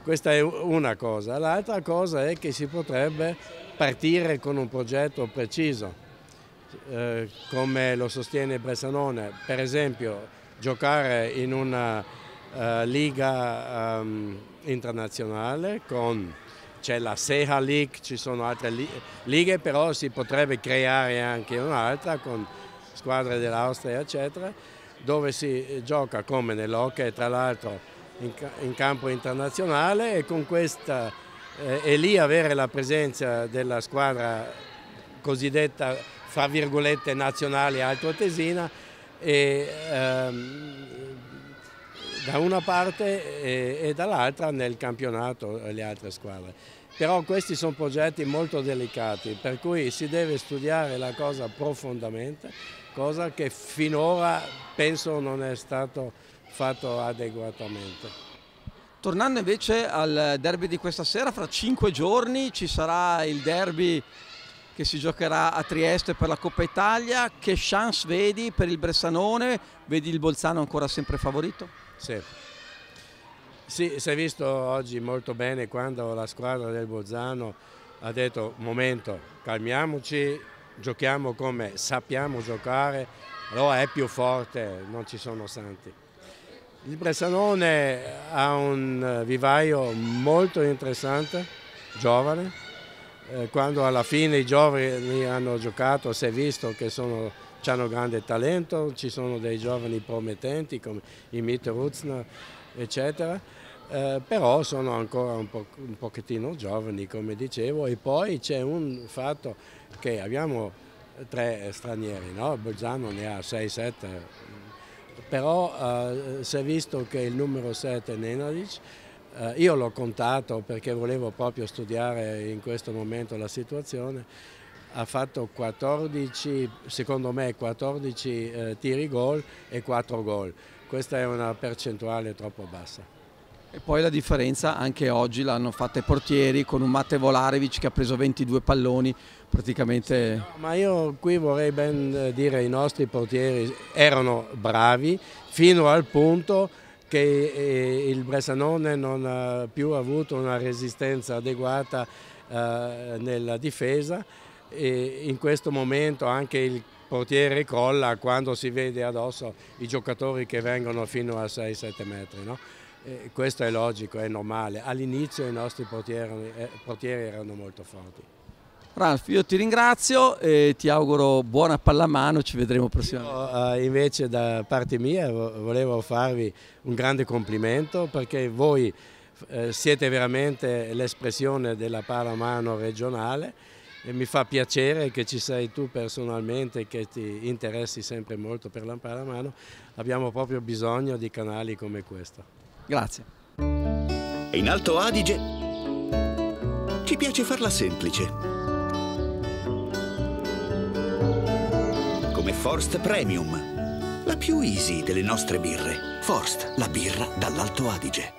Questa è una cosa. L'altra cosa è che si potrebbe partire con un progetto preciso, eh, come lo sostiene Bressanone, per esempio giocare in una eh, Liga ehm, internazionale con c'è la Seha League, ci sono altre li lighe, però si potrebbe creare anche un'altra con squadre dell'Austria, eccetera, dove si eh, gioca come nell'hockey, tra l'altro in, ca in, campo internazionale e con questa eh, e lì avere la presenza della squadra cosiddetta fra virgolette nazionale altoatesina e ehm, da una parte e, e dall'altra nel campionato eh, le altre squadre. Però questi sono progetti molto delicati per cui si deve studiare la cosa profondamente, cosa che finora penso non è stato fatto adeguatamente. Tornando invece al derby di questa sera, fra cinque giorni ci sarà il derby che si giocherà a Trieste per la Coppa Italia. Che chance vedi per il Bressanone? Vedi il Bolzano ancora sempre favorito? Sì. sì, si è visto oggi molto bene quando la squadra del Bozzano ha detto momento, calmiamoci, giochiamo come sappiamo giocare, allora è più forte, non ci sono santi. Il Bressanone ha un eh, vivaio molto interessante, giovane, eh, quando alla fine i giovani hanno giocato si è visto che sono hanno grande talento, ci sono dei giovani promettenti come Imit Ruzna, eccetera, eh, però sono ancora un, po un, pochettino giovani, come dicevo, e poi c'è un fatto che abbiamo tre stranieri, no? Bolzano ne ha 6-7, però eh, si è visto che il numero 7 Nenadic, eh, io l'ho contato perché volevo proprio studiare in questo momento la situazione, ha fatto 14, secondo me 14 eh, tiri gol e 4 gol. Questa è una percentuale troppo bassa. E poi la differenza anche oggi l'hanno fatta i portieri con un Matte Volarevic che ha preso 22 palloni praticamente. Sì, no, ma io qui vorrei ben eh, dire i nostri portieri erano bravi fino al punto che eh, il Bressanone non ha più avuto una resistenza adeguata eh, nella difesa e in questo momento anche il portiere crolla quando si vede addosso i giocatori che vengono fino a 6-7 metri. No? questo è logico, è normale. All'inizio i nostri portieri, eh, portieri, erano molto forti. Ralf, io ti ringrazio e ti auguro buona pallamano, ci vedremo prossimamente. Io, eh, invece da parte mia volevo farvi un grande complimento perché voi eh, siete veramente l'espressione della pallamano regionale e mi fa piacere che ci sei tu personalmente che ti interessi sempre molto per l'Ampalamano, abbiamo proprio bisogno di canali come questo. Grazie. In Alto Adige ci piace farla semplice. Come Forst Premium, la più easy delle nostre birre. Forst, la birra dall'Alto Adige.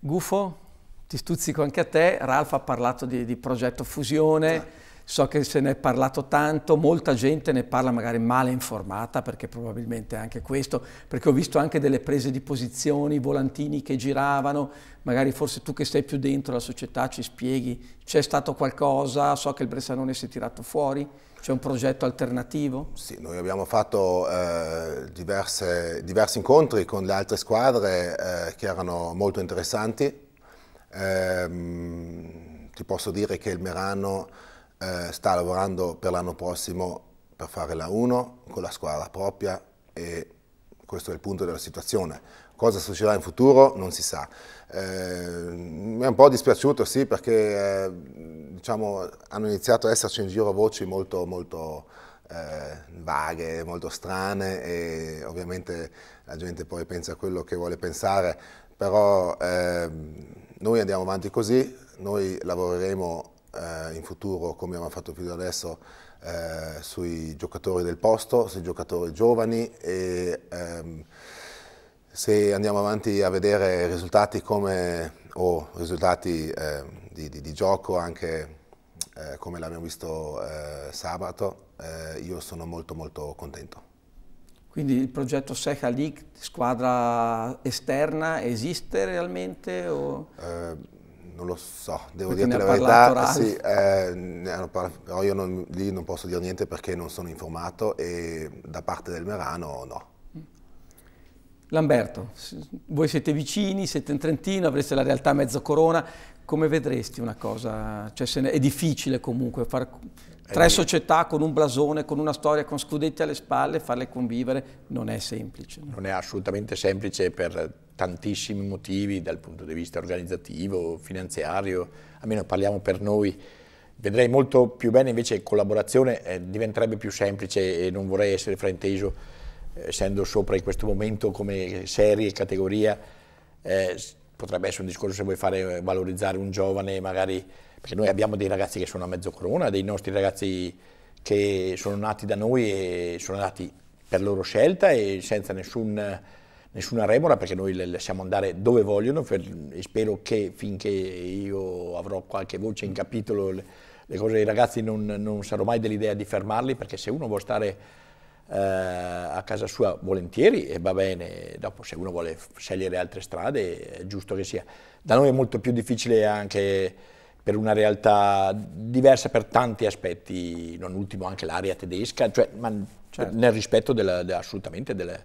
Gufo ti stuzzico anche a te, Ralf ha parlato di, di progetto fusione, ah. so che se ne è parlato tanto, molta gente ne parla magari male informata perché probabilmente è anche questo, perché ho visto anche delle prese di posizioni, volantini che giravano, magari forse tu che sei più dentro la società ci spieghi, c'è stato qualcosa, so che il Bressanone si è tirato fuori, c'è un progetto alternativo? Sì, noi abbiamo fatto eh, diverse, diversi incontri con le altre squadre eh, che erano molto interessanti, ehm, ti posso dire che il Merano eh, sta lavorando per l'anno prossimo per fare la 1 con la squadra propria e questo è il punto della situazione. Cosa succederà in futuro non si sa. Eh, mi è un po' dispiaciuto sì perché eh, diciamo, hanno iniziato ad esserci in giro voci molto, molto eh, vaghe, molto strane e ovviamente la gente poi pensa quello che vuole pensare, però ehm, noi andiamo avanti così, noi lavoreremo eh, in futuro, come abbiamo fatto fino adesso, eh, sui giocatori del posto, sui giocatori giovani e ehm, se andiamo avanti a vedere risultati come, o risultati eh, di, di, di, gioco anche eh, come l'abbiamo visto eh, sabato, eh, io sono molto molto contento. Quindi il progetto Seca League, squadra esterna, esiste realmente? O... Eh, non lo so, devo perché dirti la verità. Sì, eh, par... io non, lì non posso dire niente perché non sono informato e da parte del Merano no. Lamberto, voi siete vicini, siete in Trentino, avreste la realtà mezzo corona, come vedresti una cosa? Cioè, ne... è difficile comunque fare tre eh, società con un blasone, con una storia, con scudetti alle spalle, farle convivere non è semplice. No? Non è assolutamente semplice per tantissimi motivi dal punto di vista organizzativo, finanziario, almeno parliamo per noi. Vedrei molto più bene invece collaborazione, eh, diventerebbe più semplice e non vorrei essere frainteso essendo sopra in questo momento come serie e categoria, eh, potrebbe essere un discorso se vuoi fare eh, valorizzare un giovane, magari perché noi abbiamo dei ragazzi che sono a mezzo corona, dei nostri ragazzi che sono nati da noi e sono nati per loro scelta e senza nessun, nessuna remora perché noi le lasciamo andare dove vogliono per, e spero che finché io avrò qualche voce in capitolo le, le cose dei ragazzi non, non sarò mai dell'idea di fermarli perché se uno vuole stare eh, a casa sua volentieri e va bene, dopo se uno vuole scegliere altre strade è giusto che sia. Da noi è molto più difficile anche per una realtà diversa per tanti aspetti, non ultimo anche l'area tedesca, cioè, ma certo. nel rispetto della, della, assolutamente delle,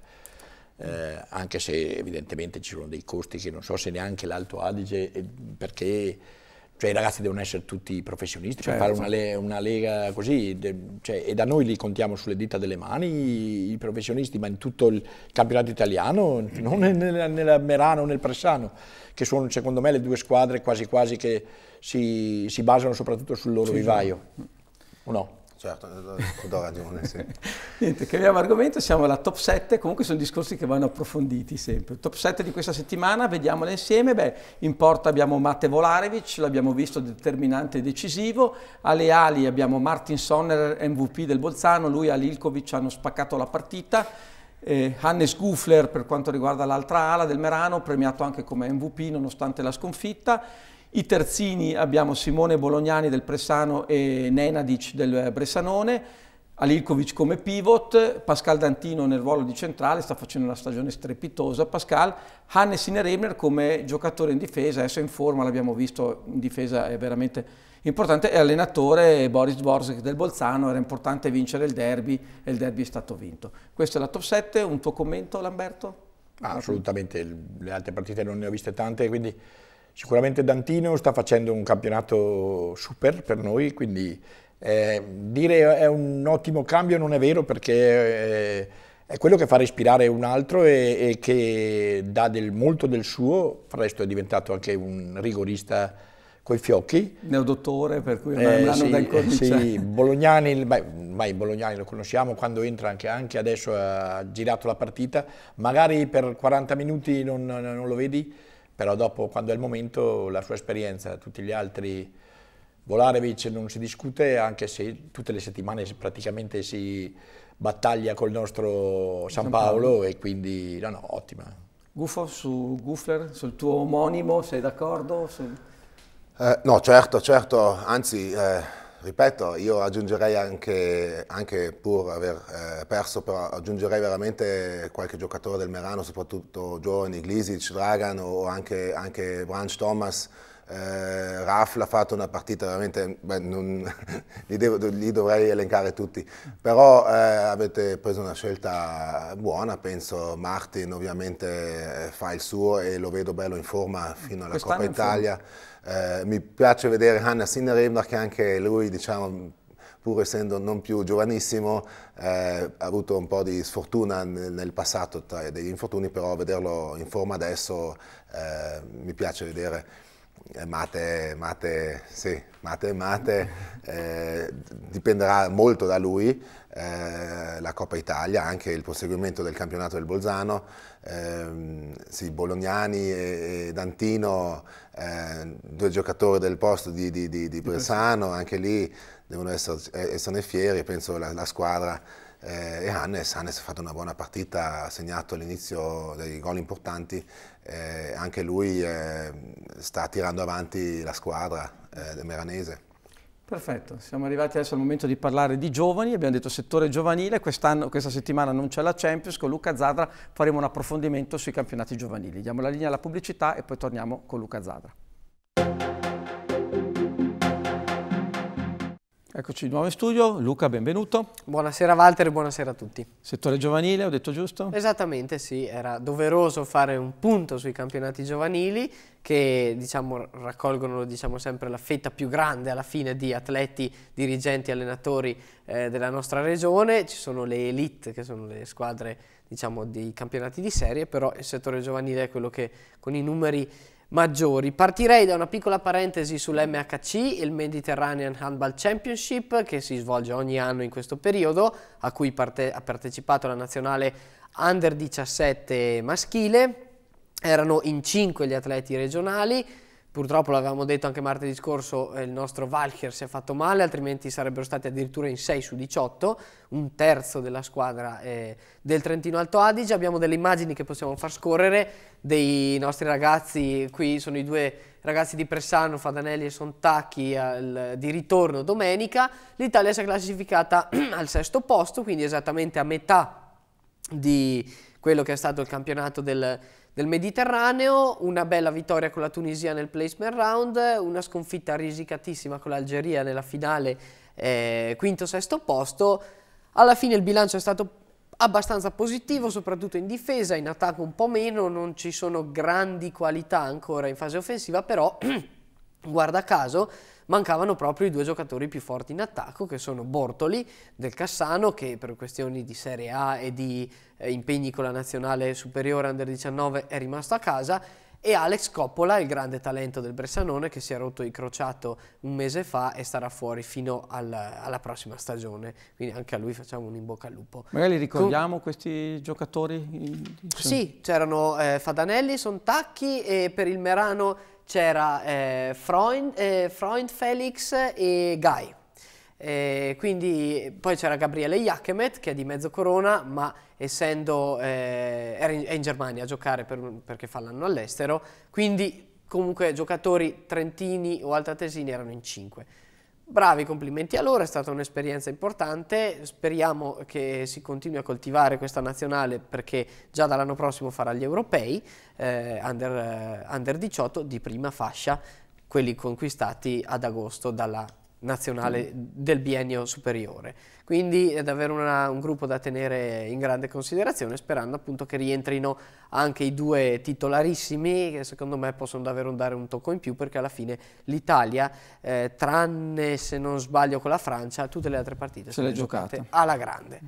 eh, anche se evidentemente ci sono dei costi che non so se neanche l'Alto Adige, eh, perché cioè i ragazzi devono essere tutti professionisti certo. per fare una, certo. le, una lega così de, cioè, e da noi li contiamo sulle dita delle mani i, i professionisti ma in tutto il campionato italiano non nel, nel Merano o nel Pressano che sono secondo me le due squadre quasi quasi che si, si basano soprattutto sul loro sì, vivaio sì. o no? Certo, do ragione, sì. Niente, cambiamo argomento, siamo alla top 7, comunque sono discorsi che vanno approfonditi sempre. Top 7 di questa settimana, vediamola insieme. Beh, in porta abbiamo Mate Volarevic, l'abbiamo visto determinante e decisivo. Alle ali abbiamo Martin Sonner, MVP del Bolzano, lui e Alilkovic hanno spaccato la partita. Eh, Hannes Guffler per quanto riguarda l'altra ala del Merano, premiato anche come MVP nonostante la sconfitta. I terzini abbiamo Simone Bolognani del Pressano e Nenadic del Bressanone, Alilkovic come pivot, Pascal Dantino nel ruolo di centrale, sta facendo una stagione strepitosa, Pascal, Hannes Ineremer come giocatore in difesa, adesso è in forma, l'abbiamo visto, in difesa è veramente importante, e allenatore Boris Borsek del Bolzano, era importante vincere il derby e il derby è stato vinto. Questa è la top 7, un tuo commento Lamberto? Ah, assolutamente, le altre partite non ne ho viste tante, quindi Sicuramente Dantino sta facendo un campionato super per noi, quindi eh, dire è un ottimo cambio non è vero perché è, eh, è quello che fa respirare un altro e, e che dà del, molto del suo, presto è diventato anche un rigorista coi fiocchi. Neodottore, per cui ormai eh, l'hanno sì, dal codice. Eh, sì, Bolognani, beh, ormai Bolognani lo conosciamo, quando entra anche, anche, adesso ha girato la partita, magari per 40 minuti non, non lo vedi, però dopo quando è il momento la sua esperienza, tutti gli altri... Volarevic non si discute anche se tutte le settimane praticamente si battaglia col nostro San, San Paolo, Paolo, e quindi no, no, ottima. Gufo su Guffler, sul tuo omonimo, sei d'accordo? Su... Eh, no, certo, certo, anzi... Eh ripeto, io aggiungerei anche, anche pur aver eh, perso, però aggiungerei veramente qualche giocatore del Merano, soprattutto giovani, Glisic, Dragan o anche, anche Branch Thomas. Eh, Raf l'ha fatto una partita veramente, beh, non, li, devo, li, dovrei elencare tutti, però eh, avete preso una scelta buona, penso Martin ovviamente eh, fa il suo e lo vedo bello in forma fino alla Quest'anno Coppa Italia. Eh, mi piace vedere Hanna Sinnerebner che anche lui, diciamo, pur essendo non più giovanissimo, eh, ha avuto un po' di sfortuna nel, nel, passato tra degli infortuni, però vederlo in forma adesso eh, mi piace vedere. Eh, mate, mate, sì, mate, mate, eh, dipenderà molto da lui, eh, la Coppa Italia, anche il proseguimento del campionato del Bolzano, eh, sì, Bolognani e, e Dantino, eh, due giocatori del posto di, di, di, di Bresano, anche lì devono essere, eh, esserne fieri, penso la, la squadra e Hannes, Hannes ha fatto una buona partita, ha segnato all'inizio dei gol importanti eh, anche lui eh, sta tirando avanti la squadra eh, meranese. Perfetto, siamo arrivati adesso al momento di parlare di giovani, abbiamo detto settore giovanile, questa settimana non c'è la Champions, con Luca Zadra faremo un approfondimento sui campionati giovanili. Diamo la linea alla pubblicità e poi torniamo con Luca Zadra. Eccoci di nuovo in studio, Luca benvenuto. Buonasera Walter e buonasera a tutti. Settore giovanile, ho detto giusto? Esattamente sì, era doveroso fare un punto sui campionati giovanili che diciamo, raccolgono diciamo, sempre la fetta più grande alla fine di atleti, dirigenti, allenatori eh, della nostra regione. Ci sono le elite che sono le squadre diciamo, dei campionati di serie, però il settore giovanile è quello che con i numeri maggiori. Partirei da una piccola parentesi sull'MHC, il Mediterranean Handball Championship, che si svolge ogni anno in questo periodo, a cui parte ha partecipato la nazionale under 17 maschile. Erano in 5 gli atleti regionali, Purtroppo l'avevamo detto anche martedì scorso, eh, il nostro Valchier si è fatto male, altrimenti sarebbero stati addirittura in 6 su 18, un terzo della squadra eh, del Trentino Alto Adige. Abbiamo delle immagini che possiamo far scorrere dei nostri ragazzi, qui sono i due ragazzi di Pressano, Fadanelli e Sontacchi al, di ritorno domenica. L'Italia si è classificata al sesto posto, quindi esattamente a metà di quello che è stato il campionato del Trentino del Mediterraneo, una bella vittoria con la Tunisia nel placement round, una sconfitta risicatissima con l'Algeria nella finale eh, quinto-sesto posto. Alla fine il bilancio è stato abbastanza positivo, soprattutto in difesa, in attacco un po' meno, non ci sono grandi qualità ancora in fase offensiva, però guarda caso mancavano proprio i due giocatori più forti in attacco che sono Bortoli del Cassano che per questioni di Serie A e di eh, impegni con la nazionale superiore under 19 è rimasto a casa e Alex Coppola, il grande talento del Bressanone che si è rotto il crociato un mese fa e starà fuori fino al, alla prossima stagione. Quindi anche a lui facciamo un in bocca al lupo. Magari ricordiamo Con... questi giocatori? Sì, c'erano eh, Fadanelli, Sontacchi e per il Merano c'era eh, Freund, eh, Freund, Felix e Guy. Eh, quindi poi c'era Gabriele Jachemet che è di mezzo corona, ma essendo eh, era in, è in Germania a giocare per, perché fa l'anno all'estero, quindi comunque giocatori trentini o altatesini erano in cinque Bravi, complimenti a loro, è stata un'esperienza importante, speriamo che si continui a coltivare questa nazionale perché già dall'anno prossimo farà gli europei, eh, under, eh, under 18 di prima fascia, quelli conquistati ad agosto dalla nazionale mm. del biennio superiore. Quindi è davvero una, un gruppo da tenere in grande considerazione sperando appunto che rientrino anche i due titolarissimi che secondo me possono davvero dare un tocco in più perché alla fine l'Italia, eh, tranne se non sbaglio con la Francia, tutte le altre partite se sono giocate alla grande.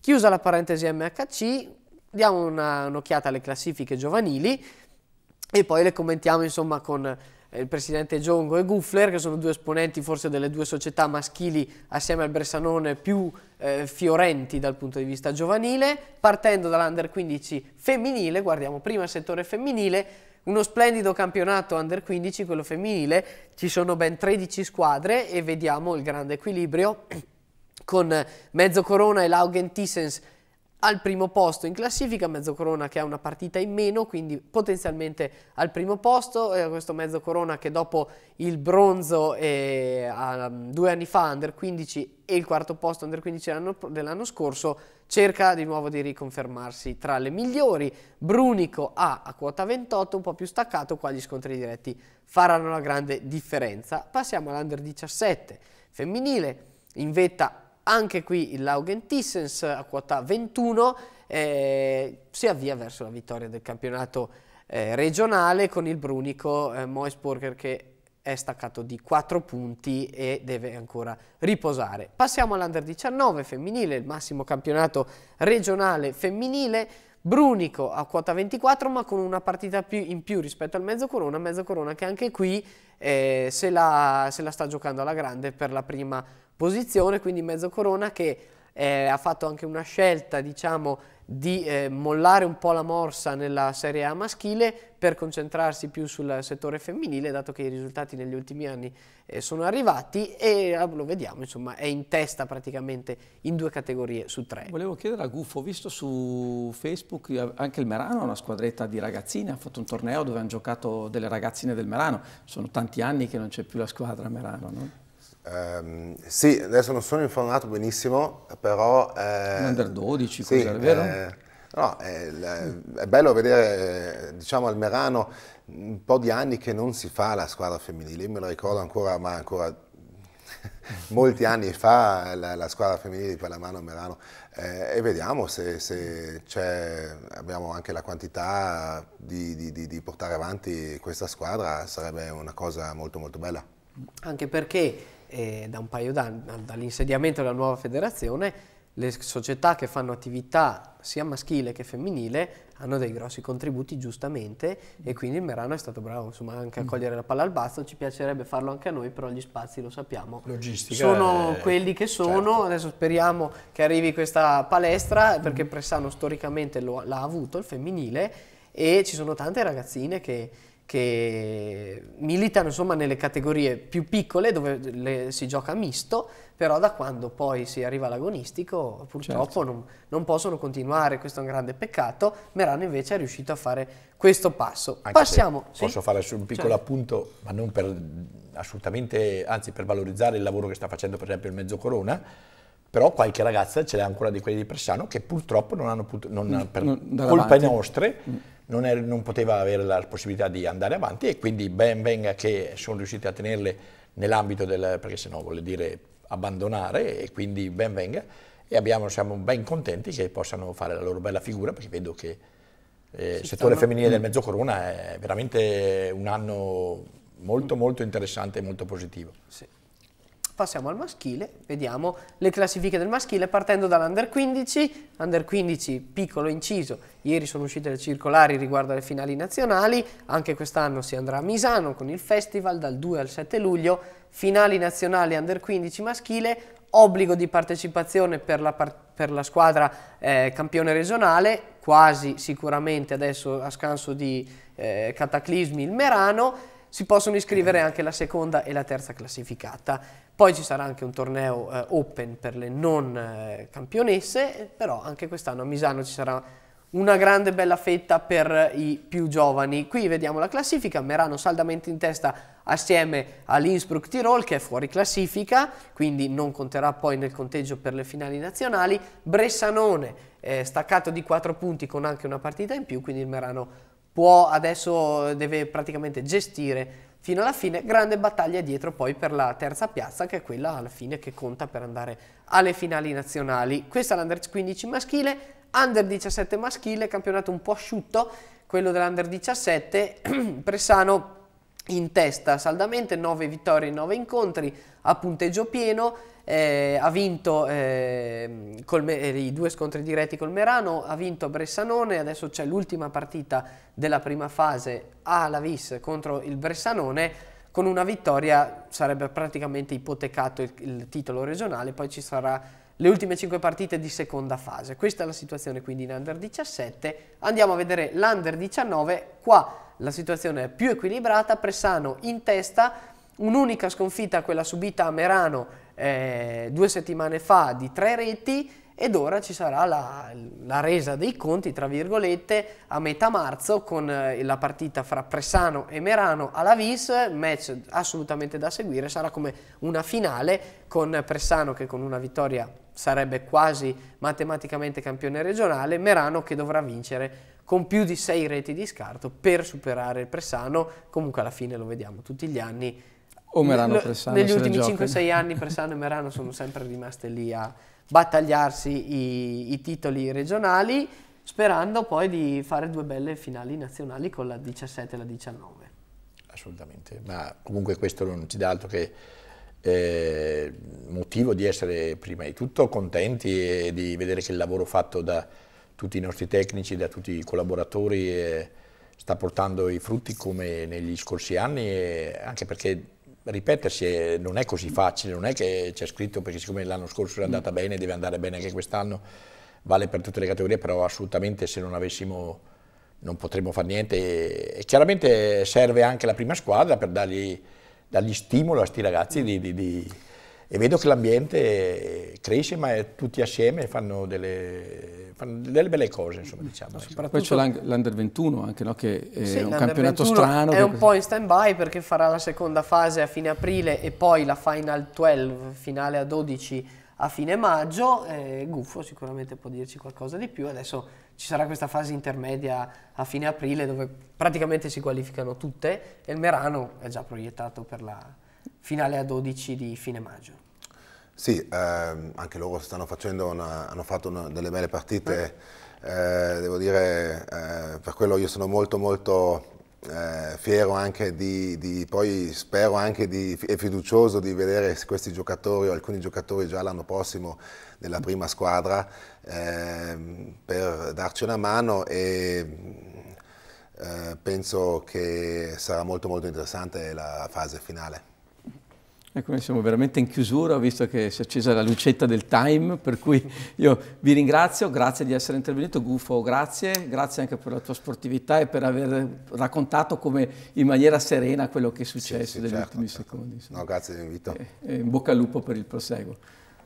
Chiusa la parentesi MHC, diamo un'occhiata alle classifiche giovanili e poi le commentiamo insomma con eh, il presidente Giongo e Guffler, che sono due esponenti forse delle due società maschili assieme al Bressanone più eh, fiorenti dal punto di vista giovanile. Partendo dall'Under 15 femminile, guardiamo prima il settore femminile, uno splendido campionato Under 15, quello femminile, ci sono ben 13 squadre e vediamo il grande equilibrio con Mezzo Corona e Laugen Tissens al primo posto in classifica, Mezzo Corona che ha una partita in meno, quindi potenzialmente al primo posto, eh, questo Mezzo Corona che dopo il bronzo e, a, ehm, due anni fa, Under 15 e il quarto posto Under 15 dell'anno scorso, cerca di nuovo di riconfermarsi tra le migliori. Brunico A a quota 28, un po' più staccato, qua gli scontri diretti faranno la grande differenza. Passiamo all'Under 17, femminile, in vetta anche qui il Tissens a quota 21 eh, si avvia verso la vittoria del campionato eh, regionale con il Brunico eh, Moisburger che è staccato di 4 punti e deve ancora riposare. Passiamo all'Under 19 femminile, il massimo campionato regionale femminile. Brunico a quota 24 ma con una partita più in più rispetto al Mezzo Corona, Mezzo Corona che anche qui eh, se, la, se, la, sta giocando alla grande per la prima posizione, quindi Mezzo Corona che eh, ha fatto anche una scelta diciamo, di eh, mollare un po' la morsa nella Serie A maschile per concentrarsi più sul settore femminile, dato che i risultati negli ultimi anni eh, sono arrivati e ah, lo vediamo, insomma, è in testa praticamente in due categorie su tre. Volevo chiedere a Gufo, ho visto su Facebook eh, anche il Merano, una squadretta di ragazzine, ha fatto un torneo dove hanno giocato delle ragazzine del Merano, sono tanti anni che non c'è più la squadra Merano, no? Um, sì, adesso non sono informato benissimo, però... Eh, Under 12, sì, così, è vero? Eh, no, è, è, bello vedere, diciamo, al Merano un po' di anni che non si fa la squadra femminile. Io me lo ricordo ancora, ma ancora molti anni fa, la, la squadra femminile di Palamano a Merano. Eh, e vediamo se, se abbiamo anche la quantità di, di, di, di portare avanti questa squadra, sarebbe una cosa molto molto bella. Anche perché eh, da un paio d'anni, dall'insediamento della nuova federazione, le società che fanno attività sia maschile che femminile hanno dei grossi contributi giustamente e quindi il Merano è stato bravo insomma anche a mm. cogliere la palla al basso ci piacerebbe farlo anche a noi però gli spazi lo sappiamo Logistica sono eh, quelli che certo. sono certo. adesso speriamo che arrivi questa palestra perché Pressano storicamente lo, l'ha avuto il femminile e ci sono tante ragazzine che che militano insomma nelle categorie più piccole dove le, si gioca misto, però da quando poi si arriva all'agonistico purtroppo certo. non, non, possono continuare, questo è un grande peccato, Merano invece è riuscito a fare questo passo. Anche Passiamo. Sì? Posso fare un piccolo certo. appunto, ma non per assolutamente, anzi per valorizzare il lavoro che sta facendo per esempio il Mezzo Corona, però qualche ragazza ce l'ha ancora di quelli di Bresciano che purtroppo non hanno, potuto, non, non, mm, per non, colpe nostre. Mm non, è, er, non, poteva avere la possibilità di andare avanti e quindi ben venga che sono riusciti a tenerle nell'ambito del, perché sennò vuol dire abbandonare e quindi ben venga e abbiamo, siamo ben contenti che possano fare la loro bella figura perché vedo che eh, il settore stanno... femminile del mm. Mezzocorona è veramente un anno molto molto interessante e molto positivo. Sì. Passiamo al maschile, vediamo le classifiche del maschile partendo dall'Under 15, Under 15 piccolo inciso, ieri sono uscite le circolari riguardo alle finali nazionali, anche quest'anno si andrà a Misano con il festival dal 2 al 7 luglio, finali nazionali Under 15 maschile, obbligo di partecipazione per la, par per la squadra eh, campione regionale, quasi sicuramente adesso a scanso di eh, cataclismi il Merano, si possono iscrivere anche la seconda e la terza classificata. Poi ci sarà anche un torneo eh, open per le non eh, campionesse, però anche quest'anno a Misano ci sarà una grande bella fetta per i più giovani. Qui vediamo la classifica, Merano saldamente in testa assieme all'Innsbruck Tirol che è fuori classifica, quindi non conterà poi nel conteggio per le finali nazionali. Bressanone eh, staccato di 4 punti con anche una partita in più, quindi il Merano può adesso deve praticamente gestire fino alla fine, grande battaglia dietro poi per la terza piazza che è quella alla fine che conta per andare alle finali nazionali. Questa è l'Under 15 maschile, Under 17 maschile, campionato un po' asciutto, quello dell'Under 17, Pressano in testa saldamente, 9 vittorie in 9 incontri, a punteggio pieno, eh, ha vinto eh, col, eh, i due scontri diretti col Merano, ha vinto Bressanone, adesso c'è l'ultima partita della prima fase alla Vis contro il Bressanone, con una vittoria sarebbe praticamente ipotecato il, il titolo regionale, poi ci sarà le ultime 5 partite di seconda fase. Questa è la situazione quindi in under 17. Andiamo a vedere l'under 19. Qua la situazione è più equilibrata, Pressano in testa, un'unica sconfitta quella subita a Merano eh, due settimane fa di tre reti ed ora ci sarà la, la, resa dei conti, tra virgolette, a metà marzo con eh, la partita fra Pressano e Merano alla Vis, match assolutamente da seguire, sarà come una finale con Pressano che con una vittoria sarebbe quasi matematicamente campione regionale, Merano che dovrà vincere con più di sei reti di scarto per superare il Pressano, comunque alla fine lo vediamo tutti gli anni. O Merano Pressano. Negli ultimi 5-6 anni Pressano e Merano sono sempre rimaste lì a battagliarsi i, i titoli regionali, sperando poi di fare due belle finali nazionali con la 17 e la 19. Assolutamente, ma comunque questo non ci dà altro che eh, motivo di essere prima di tutto contenti e di vedere che il lavoro fatto da tutti i nostri tecnici, da tutti i collaboratori eh, sta portando i frutti come negli scorsi anni, anche perché ripetersi non è così facile, non è che c'è scritto perché siccome l'anno scorso è andata bene deve andare bene anche quest'anno, vale per tutte le categorie, però assolutamente se non avessimo non potremmo fare niente e chiaramente serve anche la prima squadra per dargli, dargli stimolo a questi ragazzi di, di, di e vedo che l'ambiente cresce, ma tutti assieme fanno delle, fanno delle belle cose, insomma, mm. diciamo. Poi c'è l'Under 21 anche, no? che è sì, un campionato strano. È un che... po' in stand-by perché farà la seconda fase a fine aprile e poi la Final 12, finale a 12 a fine maggio. Eh, Guffo sicuramente può dirci qualcosa di più. Adesso ci sarà questa fase intermedia a fine aprile dove praticamente si qualificano tutte e il Merano è già proiettato per la finale a 12 di fine maggio. Sì, ehm, anche loro una, hanno fatto una, delle belle partite, eh. eh, devo dire, eh, per quello io sono molto molto eh, fiero anche di, di, poi spero anche di, e fiducioso di vedere questi giocatori o alcuni giocatori già l'anno prossimo nella prima squadra ehm, per darci una mano e eh, penso che sarà molto molto interessante la fase finale. Ecco, noi siamo veramente in chiusura, ho visto che si è accesa la lucetta del time, per cui io vi ringrazio, grazie di essere intervenuto, Gufo, grazie, grazie anche per la tua sportività e per aver raccontato come, in maniera serena quello che è successo sì, sì, negli certo, ultimi certo. secondi. Insomma. No, grazie dell'invito. Eh, eh, in bocca al lupo per il proseguo.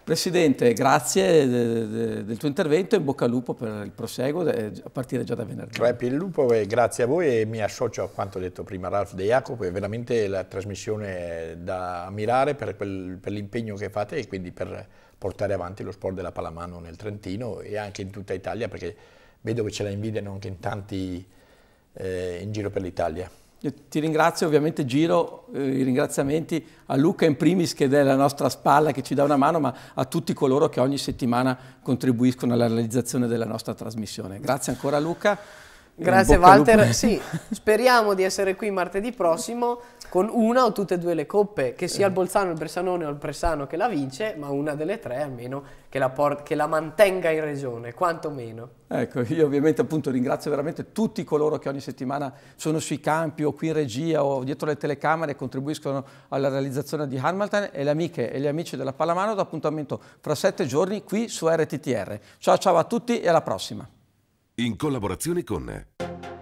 Presidente, grazie del tuo intervento e in bocca al lupo per il proseguo eh, a partire già da venerdì. Crepi il lupo e eh, grazie a voi e mi associo a quanto detto prima Ralf De Jacopo, è veramente la trasmissione eh, da ammirare per, per l'impegno che fate e quindi per portare avanti lo sport della Palamano nel Trentino e anche in tutta Italia perché vedo che ce la invidiano anche in tanti eh, in giro per l'Italia. Ti ringrazio, ovviamente giro eh, i ringraziamenti a Luca in primis che è la nostra spalla che ci dà una mano, ma a tutti coloro che ogni settimana contribuiscono alla realizzazione della nostra trasmissione. Grazie ancora Luca. Grazie Walter, sì, speriamo di essere qui martedì prossimo con una o tutte e due le coppe, che sia il eh. Bolzano, il Bressanone o il Bressano che la vince, ma una delle tre almeno che la, por- che la mantenga in regione, quantomeno. Ecco, io ovviamente appunto ringrazio veramente tutti coloro che ogni settimana sono sui campi o qui in regia o dietro le telecamere e contribuiscono alla realizzazione di Hamilton e le amiche e gli amici della Pallamano ad appuntamento fra sette giorni qui su RTTR. Ciao ciao a tutti e alla prossima. In collaborazione con